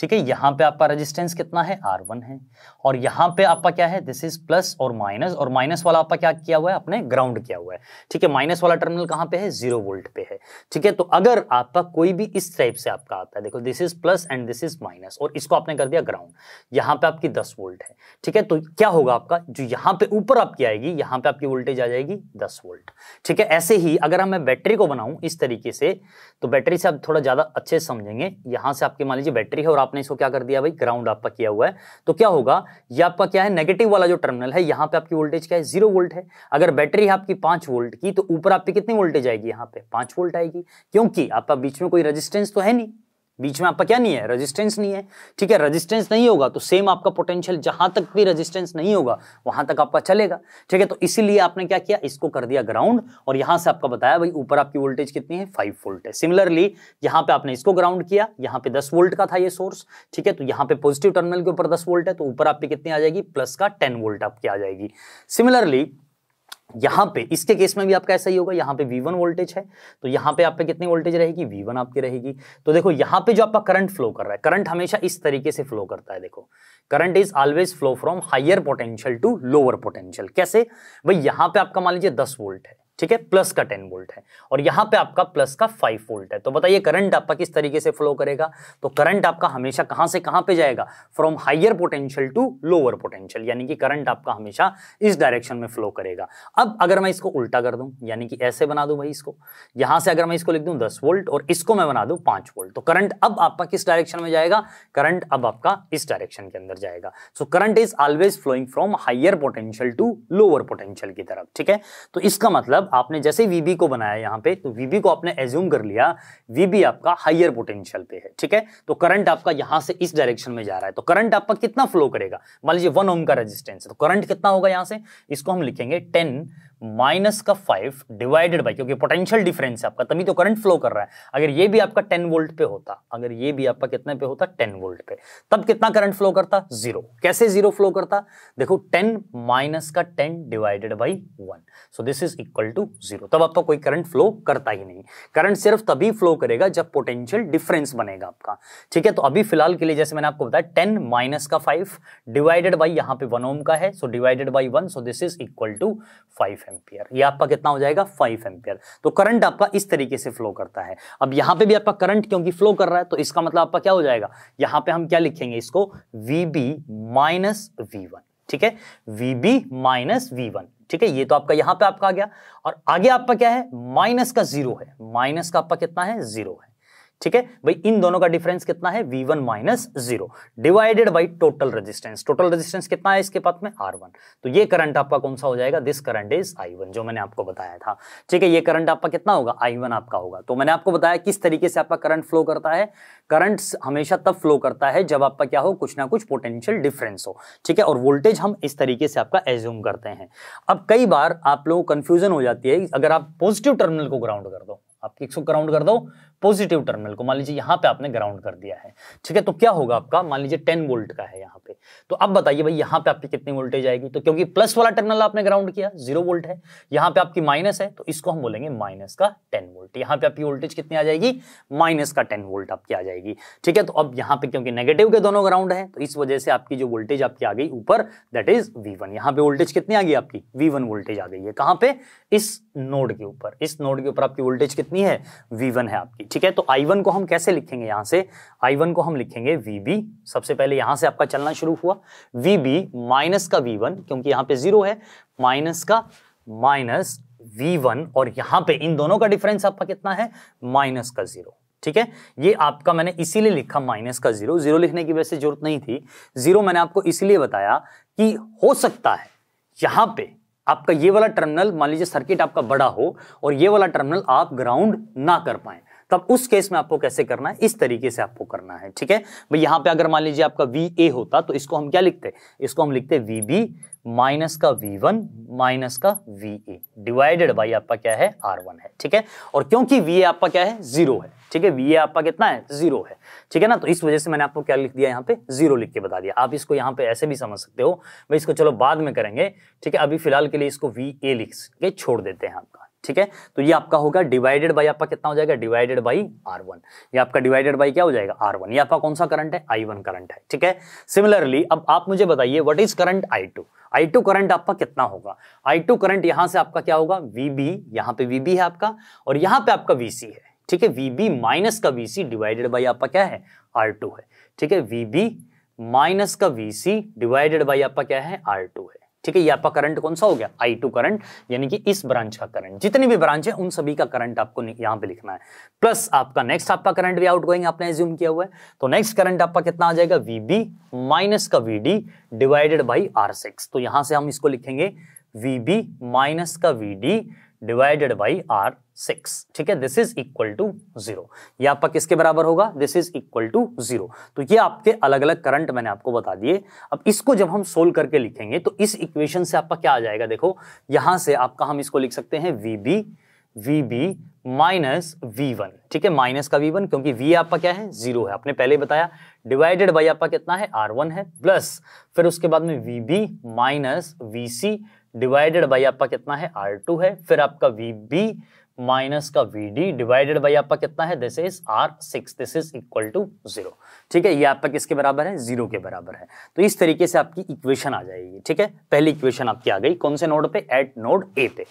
ठीक है यहाँ पे आपका रेजिस्टेंस कितना है आर वन है और यहाँ पे आपका क्या है दिस इज प्लस और माइनस और माइनस वाला आपका क्या किया हुआ है आपने ग्राउंड किया हुआ है ठीक है माइनस वाला टर्मिनल कहाँ पे है जीरो वोल्ट पे है ठीक है तो अगर आपका कोई भी इस टाइप से आपका आता है देखो this is plus and this is minus और इसको आपने कर दिया ग्राउंड यहाँ पे आपकी दस वोल्ट है ठीक है तो क्या होगा आपका जो यहाँ पे ऊपर आपकी आएगी यहाँ पे आपकी वोल्टेज आ जाएगी दस वोल्ट ठीक है ऐसे ही अगर मैं बैटरी को बनाऊं इस तरीके से तो बैटरी से आप थोड़ा ज्यादा अच्छे समझेंगे यहां से आपकी मान लीजिए बैटरी है और आप आपने इसको क्या कर दिया भाई ग्राउंड आपका किया हुआ है तो क्या होगा ये आपका क्या है नेगेटिव वाला जो टर्मिनल है यहाँ पे आपकी वोल्टेज क्या है जीरो वोल्ट है अगर बैटरी है आपकी पांच वोल्ट की तो ऊपर आपकी कितनी वोल्टेज आएगी यहाँ पे पांच वोल्ट आएगी क्योंकि आपका बीच में कोई रजिस्टेंस तो है नहीं बीच में आपका क्या नहीं है रेजिस्टेंस नहीं है ठीक है रेजिस्टेंस नहीं होगा तो सेम आपका पोटेंशियल जहां तक भी रेजिस्टेंस नहीं होगा वहां तक आपका चलेगा ठीक है तो इसीलिए आपने क्या किया इसको कर दिया ग्राउंड और यहां से आपका बताया भाई ऊपर आपकी वोल्टेज कितनी है फाइव वोल्ट है सिमिलरली यहां पे आपने इसको ग्राउंड किया यहाँ पे दस वोल्ट का था ये सोर्स ठीक है तो यहाँ पे पॉजिटिव टर्मिनल के ऊपर दस वोल्ट है तो ऊपर आपकी कितनी आ जाएगी प्लस का टेन वोल्ट आपकी आ जाएगी सिमिलरली यहां पे इसके केस में भी आपका ऐसा ही होगा यहां पे V1 वोल्टेज है तो यहां पे आप पे कितनी वोल्टेज रहेगी V1 आपकी रहेगी तो देखो यहां पे जो आपका करंट फ्लो कर रहा है करंट हमेशा इस तरीके से फ्लो करता है देखो current is always flow from higher potential to lower potential कैसे भाई यहां पे आपका मान लीजिए दस वोल्ट है ठीक है प्लस का टेन वोल्ट है और यहां पे आपका प्लस का फाइव वोल्ट है तो बताइए करंट आपका किस तरीके से फ्लो करेगा तो करंट आपका हमेशा कहां से कहां पे जाएगा from higher potential to lower potential यानी कि करंट आपका हमेशा इस डायरेक्शन में फ्लो करेगा अब अगर मैं इसको उल्टा कर दूं यानी कि ऐसे बना दूं भाई इसको यहां से अगर मैं इसको लिख दूं दस वोल्ट और इसको मैं बना दू पांच वोल्ट तो करंट अब आपका किस डायरेक्शन में जाएगा करंट अब आपका इस डायरेक्शन के अंदर जाएगा so current is always flowing from higher potential to lower potential की तरफ ठीक है तो इसका मतलब आपने जैसे वीबी को बनाया यहाँ पे तो वीबी को आपने एज्यूम कर लिया वीबी आपका हाइयर पोटेंशियल पे है ठीक है तो करंट आपका यहां से इस डायरेक्शन में जा रहा है तो करंट आपका कितना फ्लो करेगा मान लीजिए वन ओम का रेजिस्टेंस है तो करंट कितना होगा यहां से इसको हम लिखेंगे टेन माइनस का फाइव डिवाइडेड बाई क्योंकि पोटेंशियल डिफरेंस है आपका तभी तो करंट फ्लो कर रहा है अगर ये भी आपका टेन वोल्ट पे होता अगर ये भी आपका कितने पे होता टेन वोल्ट पे तब कितना करंट फ्लो करता जीरो कैसे जीरो फ्लो करता देखो टेन माइनस का ten divided by one so this is equal to zero तब आपका कोई करंट फ्लो करता ही नहीं करंट सिर्फ तभी फ्लो करेगा जब पोटेंशियल डिफरेंस बनेगा आपका ठीक है तो अभी फिलहाल के लिए जैसे मैंने आपको बताया टेन माइनस का फाइव डिवाइडेड बाई यहाँ पे वन ओम का है so divided by one so this is equal to five ampere ये आपका कितना हो जाएगा फाइव एम्पियर तो करंट आपका इस तरीके से फ्लो करता है अब यहां पे भी आपका करंट क्योंकि फ्लो कर रहा है तो इसका मतलब आपका क्या हो जाएगा यहां पे हम क्या लिखेंगे इसको V B minus V one ठीक है V B minus V one ठीक है ये तो आपका यहां पर आपका आ गया और आगे आपका क्या है माइनस का जीरो है माइनस का आपका कितना है जीरो है ठीक है भाई इन दोनों का डिफरेंस कितना है V1 one minus zero divided by total resistance total resistance कितना है इसके पास में R1 तो ये करंट आपका कौन सा हो जाएगा दिस करंट इज I1 जो मैंने आपको बताया था ठीक है ये करंट आपका कितना होगा I1 आपका होगा तो मैंने आपको बताया किस तरीके से आपका करंट फ्लो करता है करंट हमेशा तब फ्लो करता है जब आपका क्या हो कुछ ना कुछ पोटेंशियल डिफरेंस हो ठीक है और वोल्टेज हम इस तरीके से आपका एज्यूम करते हैं अब कई बार आप लोगों को कंफ्यूजन हो जाती है अगर आप पॉजिटिव टर्मिनल को ग्राउंड कर दो आप किसको ग्राउंड कर दो पॉजिटिव टर्मिनल को मान लीजिए यहाँ पे आपने ग्राउंड कर दिया है ठीक है तो क्या होगा आपका मान लीजिए टेन वोल्ट का है यहाँ पे तो अब बताइए भाई यहाँ पे आपकी कितनी वोल्टेज आएगी तो क्योंकि प्लस वाला टर्मिनल आपने ग्राउंड किया जीरो वोल्ट है यहाँ पे आपकी माइनस है तो इसको हम बोलेंगे माइनस का टेन वोल्ट यहाँ पे आपकी वोल्टेज कितनी आ जाएगी माइनस का टेन वोल्ट आपकी आ जाएगी ठीक है तो अब यहाँ पे क्योंकि नेगेटिव के दोनों ग्राउंड है तो इस वजह से आपकी जो वोल्टेज आपकी आ गई ऊपर दैट इज वी वन यहां पे वोल्टेज कितनी आ गई आपकी वी वन वोल्टेज आ गई है कहाँ पे इस नोड के ऊपर इस नोड के ऊपर आपकी वोल्टेज कितनी है वी वन है आपकी ठीक है तो आई वन को हम कैसे लिखेंगे यहां से आई वन को हम लिखेंगे वी बी सबसे पहले यहां से आपका चलना शुरू हुआ वी बी माइनस का वी वन क्योंकि यहां पे जीरो है माइनस का माइनस वी वन और यहां पे इन दोनों का डिफरेंस आपका कितना है माइनस का जीरो ठीक है ये आपका मैंने इसीलिए लिखा माइनस का जीरो जीरो लिखने की वजह से जरूरत नहीं थी जीरो मैंने आपको इसीलिए बताया कि हो सकता है यहां पे आपका ये वाला टर्मिनल मान लीजिए सर्किट आपका बड़ा हो और ये वाला टर्मिनल आप ग्राउंड ना कर पाए तब उस केस में आपको कैसे करना है इस तरीके से आपको करना है ठीक है भाई यहाँ पे अगर मान लीजिए आपका वी ए होता तो इसको हम क्या लिखते इसको हम लिखते वी बी माइनस का वी वन माइनस का वी ए डिवाइडेड बाई आपका क्या है आर वन है ठीक है और क्योंकि वी ए आपका क्या है जीरो है ठीक है वी ए आपका कितना है जीरो है ठीक है ना तो इस वजह से मैंने आपको क्या लिख दिया यहाँ पे जीरो लिख के बता दिया आप इसको यहाँ पे ऐसे भी समझ सकते हो भाई इसको चलो बाद में करेंगे ठीक है अभी फिलहाल के लिए इसको वी ए लिख के छोड़ देते हैं आपका ठीक है तो ये आपका होगा डिवाइडेड बाई आपका कितना हो जाएगा डिवाइडेड बाई आर वन ये आपका डिवाइडेड बाई क्या हो जाएगा आर वन ये आपका कौन सा करंट है आई वन करंट है ठीक है सिमिलरली अब आप मुझे बताइए what is current I two I two current आपका कितना होगा आई टू करंट यहां से आपका क्या होगा वी बी यहाँ पे वी बी है आपका और यहाँ पे आपका वी सी है ठीक है वी बी माइनस का वी सी डिवाइडेड बाई आपका क्या है आर टू है ठीक है वी बी माइनस का वी सी डिवाइडेड बाई आपका क्या है आर टू है ठीक है ये आपका करंट कौन सा हो गया आई टू करंट यानी कि इस ब्रांच का करंट जितनी भी ब्रांच है उन सभी का करंट आपको यहां पे लिखना है प्लस आपका नेक्स्ट आपका करंट भी आउट गोइंग आपने एज्यूम किया हुआ है तो नेक्स्ट करंट आपका कितना आ जाएगा वी बी माइनस का V D divided by R six तो यहां से हम इसको लिखेंगे वी बी माइनस का V D divided by R six ठीक है this is equal to zero आपका किसके बराबर होगा this is equal to zero तो ये आपके अलग अलग करंट मैंने आपको बता दिए अब इसको जब हम सोल्व करके लिखेंगे तो इस इक्वेशन से आपका क्या आ जाएगा देखो यहां से आपका हम इसको लिख सकते हैं V B V B minus V one ठीक है माइनस का वी वन क्योंकि वी आपका क्या है जीरो है आपने पहले बताया डिवाइडेड बाई आपका कितना है आर वन है प्लस फिर उसके बाद में V B minus V C divided by आपका कितना है आर टू है फिर आपका वी बी माइनस का वी डी डिवाइडेड बाई आपका कितना है this is R six this is equal to zero ठीक है ये आपका किसके बराबर है जीरो के बराबर है तो इस तरीके से आपकी इक्वेशन आ जाएगी ठीक है पहली इक्वेशन आपकी आ गई कौन से नोड पे एट नोड ए पे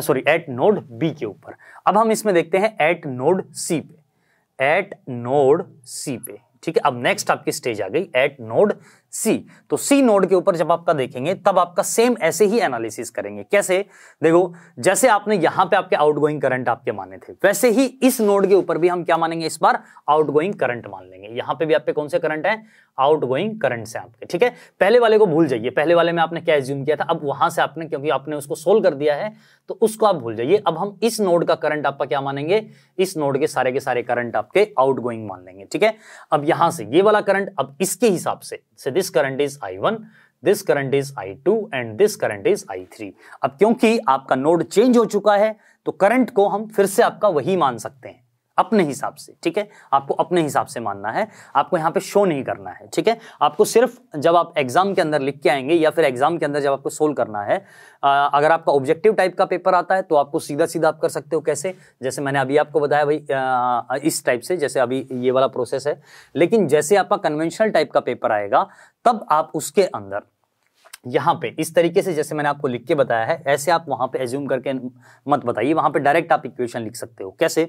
सॉरी एट नोड बी के ऊपर अब हम इसमें देखते हैं एट नोड सी पे एट नोड सी पे ठीक है अब नेक्स्ट आपकी स्टेज आ गई एट नोड सी तो सी नोड के ऊपर जब आपका देखेंगे तब आपका सेम ऐसे ही एनालिसिस करेंगे कैसे देखो जैसे आपने यहां पे आपके आउटगोइंग करंट आपके माने थे वैसे ही इस नोड के ऊपर भी हम क्या मानेंगे इस बार आउटगोइंग करंट मान लेंगे यहां पे भी आपके कौन से करंट है आउटगोइंग करंट से आपके ठीक है पहले वाले को भूल जाइए पहले वाले में आपने क्या एज्यूम किया था अब वहां से आपने क्योंकि आपने उसको सोल्व कर दिया है तो उसको आप भूल जाइए अब हम इस नोड का करंट आपका क्या मानेंगे इस नोड के सारे के सारे करंट आपके आउटगोइंग मान लेंगे ठीक है अब यहां से ये वाला करंट अब इसके हिसाब से से this current is I one this current is I two and this current is I three अब क्योंकि आपका नोड चेंज हो चुका है तो करंट को हम फिर से आपका वही मान सकते हैं अपने हिसाब से ठीक है आपको अपने हिसाब से मानना है आपको यहाँ पे शो नहीं करना है ठीक है आपको सिर्फ जब आप एग्जाम के अंदर लिख के आएंगे या फिर एग्जाम के अंदर जब आपको सोल्व करना है आ, अगर आपका ऑब्जेक्टिव टाइप का पेपर आता है तो आपको सीधा सीधा आप कर सकते हो कैसे जैसे मैंने अभी आपको बताया भाई आ, इस टाइप से जैसे अभी ये वाला प्रोसेस है लेकिन जैसे आपका कन्वेंशनल टाइप का पेपर आएगा तब आप उसके अंदर यहाँ पे इस तरीके से जैसे मैंने आपको लिख के बताया है ऐसे आप वहां पे एज्यूम करके मत बताइए वहां पे डायरेक्ट आप इक्वेशन लिख सकते हो कैसे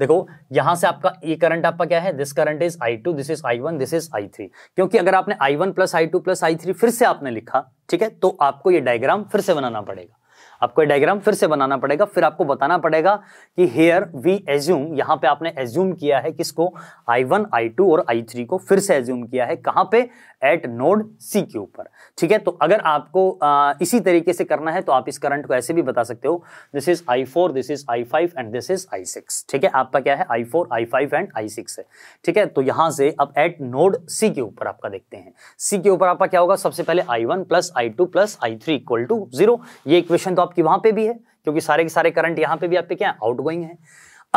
देखो यहां से आपका ये करंट आपका क्या है this current is I two this is I one this is I three क्योंकि अगर आपने I one plus I two plus I three फिर से आपने लिखा ठीक है तो आपको ये डायग्राम फिर से बनाना पड़ेगा आपको डायग्राम फिर से बनाना पड़ेगा फिर आपको बताना पड़ेगा कि हेयर वी एज्यूम यहां पे आपने एज्यूम किया है किसको आई वन आई टू और आई थ्री को फिर से एज्यूम किया है कहां पे एट नोड सी के ऊपर ठीक है तो अगर आपको आ, इसी तरीके से करना है तो आप इस करंट को ऐसे भी बता सकते हो this is I four this is I five and this is I six ठीक है आपका क्या है I four I five and I six है ठीक है तो यहां से अब एट नोड सी के ऊपर आपका देखते हैं सी के ऊपर आपका क्या होगा सबसे पहले I one plus I two plus I three equal to zero ये इक्वेशन तो आपकी वहां पे भी है क्योंकि सारे के सारे करंट यहां पे भी आपके क्या है आउटगोइंग है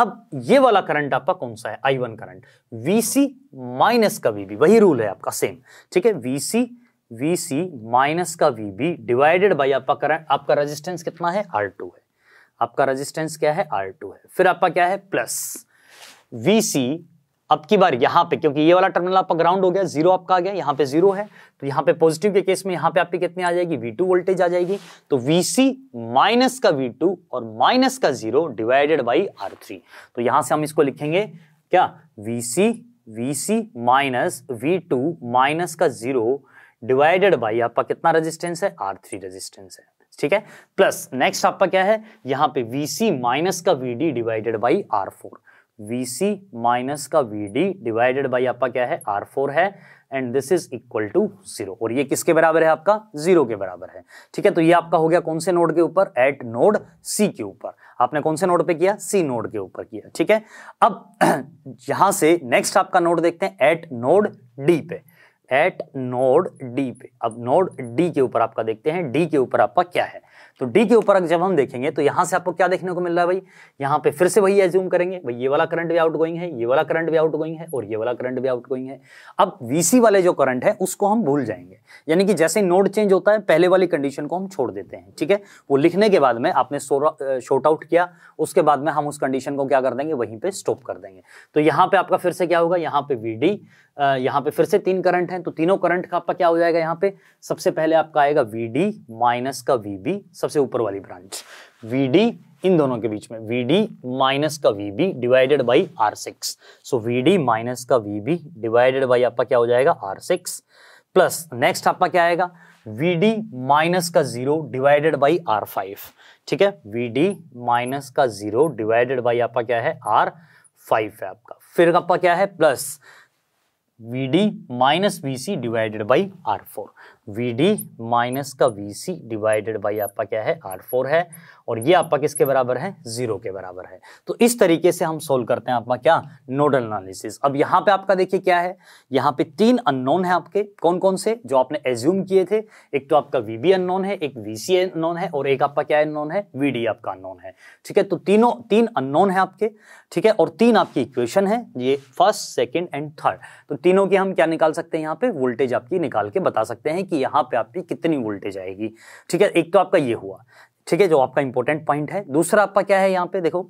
अब ये वाला करंट आपका कौन सा है I one current V C minus का वीबी वही रूल है आपका सेम ठीक है वीसी वीसी माइनस का वी बी डिवाइडेड बाई आपका करंट आपका रेजिस्टेंस कितना है आर टू है आपका रेजिस्टेंस क्या है आर टू है फिर आपका क्या है प्लस वीसी अब की बार यहां पे क्योंकि ये वाला टर्मिनल आपका ग्राउंड हो गया जीरो आपका आ गया यहां पे जीरो है तो यहाँ पे पॉजिटिव के केस में यहाँ पे आपकी कितनी आ जाएगी वी टू वोल्टेज आ जाएगी तो वीसी माइनस का वी टू और माइनस का जीरो डिवाइडेड बाई थ्री तो यहां से हम इसको लिखेंगे क्या V C minus V two minus का जीरो डिवाइडेड बाई आपका कितना रजिस्टेंस है आर थ्री रजिस्टेंस है ठीक है प्लस नेक्स्ट आपका क्या है यहाँ पे वीसी माइनस का V D divided by R four V C minus का वी डी डिवाइडेड बाई आपका क्या है आर फोर है and this is equal to zero और ये किसके बराबर है आपका जीरो के बराबर है ठीक है तो ये आपका हो गया कौन से नोड के ऊपर एट नोड सी के ऊपर आपने कौन से नोड पे किया सी नोड के ऊपर किया ठीक है अब [CLEARS THROAT] यहां से नेक्स्ट आपका नोड देखते हैं एट नोड डी पे एट नोड डी पे अब नोड डी के ऊपर आपका देखते हैं डी के ऊपर आपका क्या है तो डी के ऊपर जब हम देखेंगे तो यहां से आपको क्या देखने को मिल रहा है भाई यहाँ पे फिर से वही एज्यूम करेंगे भाई ये वाला करंट भी आउट गोइंग है ये वाला करंट भी आउट गोइंग है और ये वाला करंट भी आउट गोइंग है अब वीसी वाले जो करंट है उसको हम भूल जाएंगे यानी कि जैसे नोड चेंज होता है पहले वाली कंडीशन को हम छोड़ देते हैं ठीक है वो लिखने के बाद में आपने शॉर्ट आउट किया उसके बाद में हम उस कंडीशन को क्या कर देंगे वहीं पर स्टॉप कर देंगे तो यहाँ पे आपका फिर से क्या होगा यहाँ पे वी डी यहाँ पे फिर से तीन करंट है तो तीनों करंट का आपका क्या हो जाएगा यहाँ पे सबसे पहले आपका आएगा वी डी माइनस का वी बी सबसे ऊपर वाली ब्रांच वी इन दोनों के बीच में वी डी माइनस का V B divided by R six so V D minus का वी बी डिवाइडेड बाई आपका क्या हो जाएगा आर सिक्स प्लस नेक्स्ट आपका क्या आएगा वी डी माइनस का zero divided by R five ठीक है वी डी माइनस का जीरो डिवाइडेड बाई आपका क्या है आर फाइव है आपका फिर आपका क्या है plus V D minus V C divided by R four V D minus का वी सी डिवाइडेड बाई आपका क्या है आर फोर है और ये आपका किसके बराबर है जीरो के बराबर है तो इस तरीके से हम सोल्व करते हैं आपका क्या नोडल एनालिसिस अब यहाँ पे आपका देखिए क्या है यहाँ पे तीन अननोन है आपके कौन कौन से जो आपने एज्यूम किए थे एक तो आपका वीबी अननोन है एक वीसी अननोन है और एक आपका क्या अननोन है वीडी आपका अननोन है ठीक है तो तीनों तीन अननोन है आपके ठीक है और तीन आपकी इक्वेशन है ये फर्स्ट सेकेंड एंड थर्ड तो तीनों की हम क्या निकाल सकते हैं यहाँ पे वोल्टेज आपकी निकाल के बता सकते हैं कि यहाँ पे आपकी कितनी वोल्टेज आएगी ठीक है एक तो आपका ये हुआ ठीक है जो आपका इंपॉर्टेंट पॉइंट है दूसरा आपका क्या है यहाँ पे देखो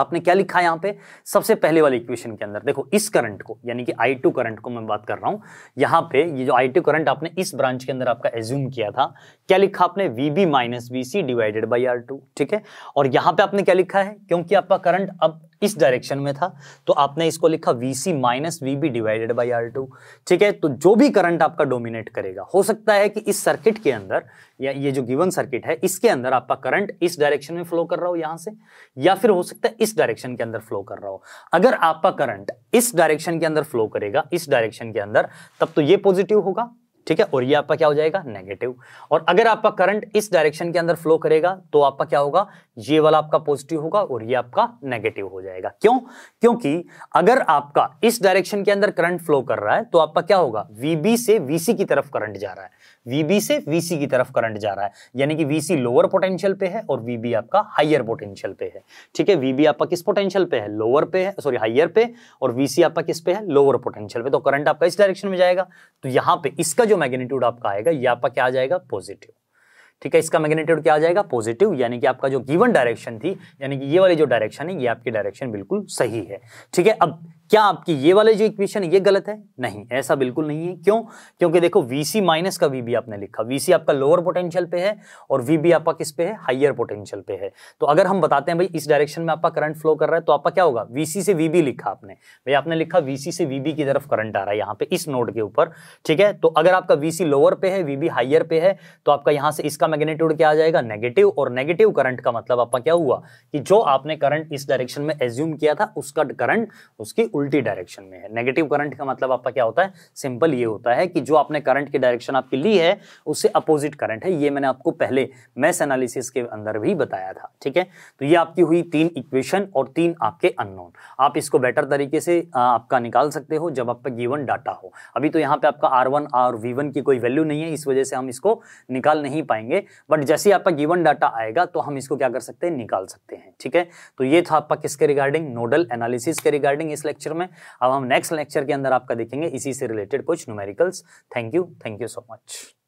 आपने क्या लिखा है यहाँ पे सबसे पहले वाले इक्वेशन के अंदर देखो इस करंट को यानी कि आई टू करंट को मैं बात कर रहा हूं यहाँ पे ये जो आई टू करंट आपने इस ब्रांच के अंदर आपका एज्यूम किया था क्या लिखा आपने V B minus V C divided by R two ठीक है और यहाँ पे आपने क्या लिखा है क्योंकि आपका करंट अब इस डायरेक्शन में था तो आपने इसको लिखा V C minus V B divided by R two ठीक है तो जो भी करंट आपका डोमिनेट करेगा हो सकता है कि इस सर्किट के अंदर या ये जो गिवन सर्किट है इसके अंदर आपका करंट इस डायरेक्शन में फ्लो कर रहा हो यहां से या फिर हो सकता है इस डायरेक्शन के अंदर फ्लो कर रहा हो अगर आपका करंट इस डायरेक्शन के अंदर फ्लो करेगा इस डायरेक्शन के अंदर तब तो ये पॉजिटिव होगा ठीक है और ये आपका क्या हो जाएगा नेगेटिव और अगर आपका करंट इस डायरेक्शन के अंदर फ्लो करेगा तो आपका क्या होगा ये वाला आपका पॉजिटिव होगा और ये आपका नेगेटिव हो जाएगा क्यों क्योंकि अगर आपका इस डायरेक्शन के अंदर करंट फ्लो कर रहा है तो आपका क्या होगा वीबी से वीसी की तरफ करंट जा रहा है वीबी से वीसी की तरफ करंट जा रहा है यानी कि वीसी लोअर पोटेंशियल पे है और वीबी आपका हायर पोटेंशियल पे है ठीक है वीबी आपका किस पोटेंशियल पे है लोअर पे है सॉरी हायर पे और वीसी आपका किस पे है लोअर पोटेंशियल पे तो करंट आपका इस डायरेक्शन में जाएगा तो यहां पे इसका जो मैग्नीट्यूड आपका आएगा ये आपका क्या आ जाएगा पॉजिटिव ठीक है इसका मैग्नेट्यूड क्या आ जाएगा पॉजिटिव यानी कि आपका जो गिवन डायरेक्शन थी यानी कि ये वाली जो डायरेक्शन है ये आपकी डायरेक्शन बिल्कुल सही है ठीक है अब क्या आपकी ये वाले जो इक्वेशन है ये गलत है नहीं ऐसा बिल्कुल नहीं है क्यों क्योंकि देखो VC माइनस का VB आपने लिखा VC आपका लोअर पोटेंशियल पे है और VB आपका किस पे है हाइयर पोटेंशियल पे है तो अगर हम बताते हैं भाई इस डायरेक्शन में आपका करंट फ्लो कर रहा है तो आपका क्या होगा VC से VB लिखा आपने भाई आपने लिखा VC से VB की तरफ करंट आ रहा है यहाँ पे इस नोड के ऊपर ठीक है तो अगर आपका VC लोअर पे है VB हाइयर पे है तो आपका यहाँ से इसका मैग्नेट्यूड क्या आ जाएगा नेगेटिव और नेगेटिव करंट का मतलब आपका क्या हुआ कि जो आपने करंट इस डायरेक्शन में एज्यूम किया था उसका करंट उसकी उल्टी डायरेक्शन में है नेगेटिव करंट का मतलब आपका क्या होता है सिंपल ये होता है कि जो आपने करंट की डायरेक्शन आपकी ली है उससे अपोजिट करंट है ये मैंने आपको पहले मैस एनालिसिस के अंदर भी बताया था ठीक है तो ये आपकी हुई तीन इक्वेशन और तीन आपके अननोन आप इसको बेटर तरीके से आपका निकाल सकते हो जब आपका गिवन डाटा हो अभी तो यहाँ पे आपका आर वन की कोई वैल्यू नहीं है इस वजह से हम इसको निकाल नहीं पाएंगे बट जैसे आपका गिवन डाटा आएगा तो हम इसको क्या कर सकते हैं निकाल सकते हैं ठीक है तो ये था आपका किसके रिगार्डिंग नोडल एनालिसिस के रिगार्डिंग इस लेक्चर में अब हम नेक्स्ट लेक्चर के अंदर आपका देखेंगे इसी से रिलेटेड कुछ numericals thank you thank you so much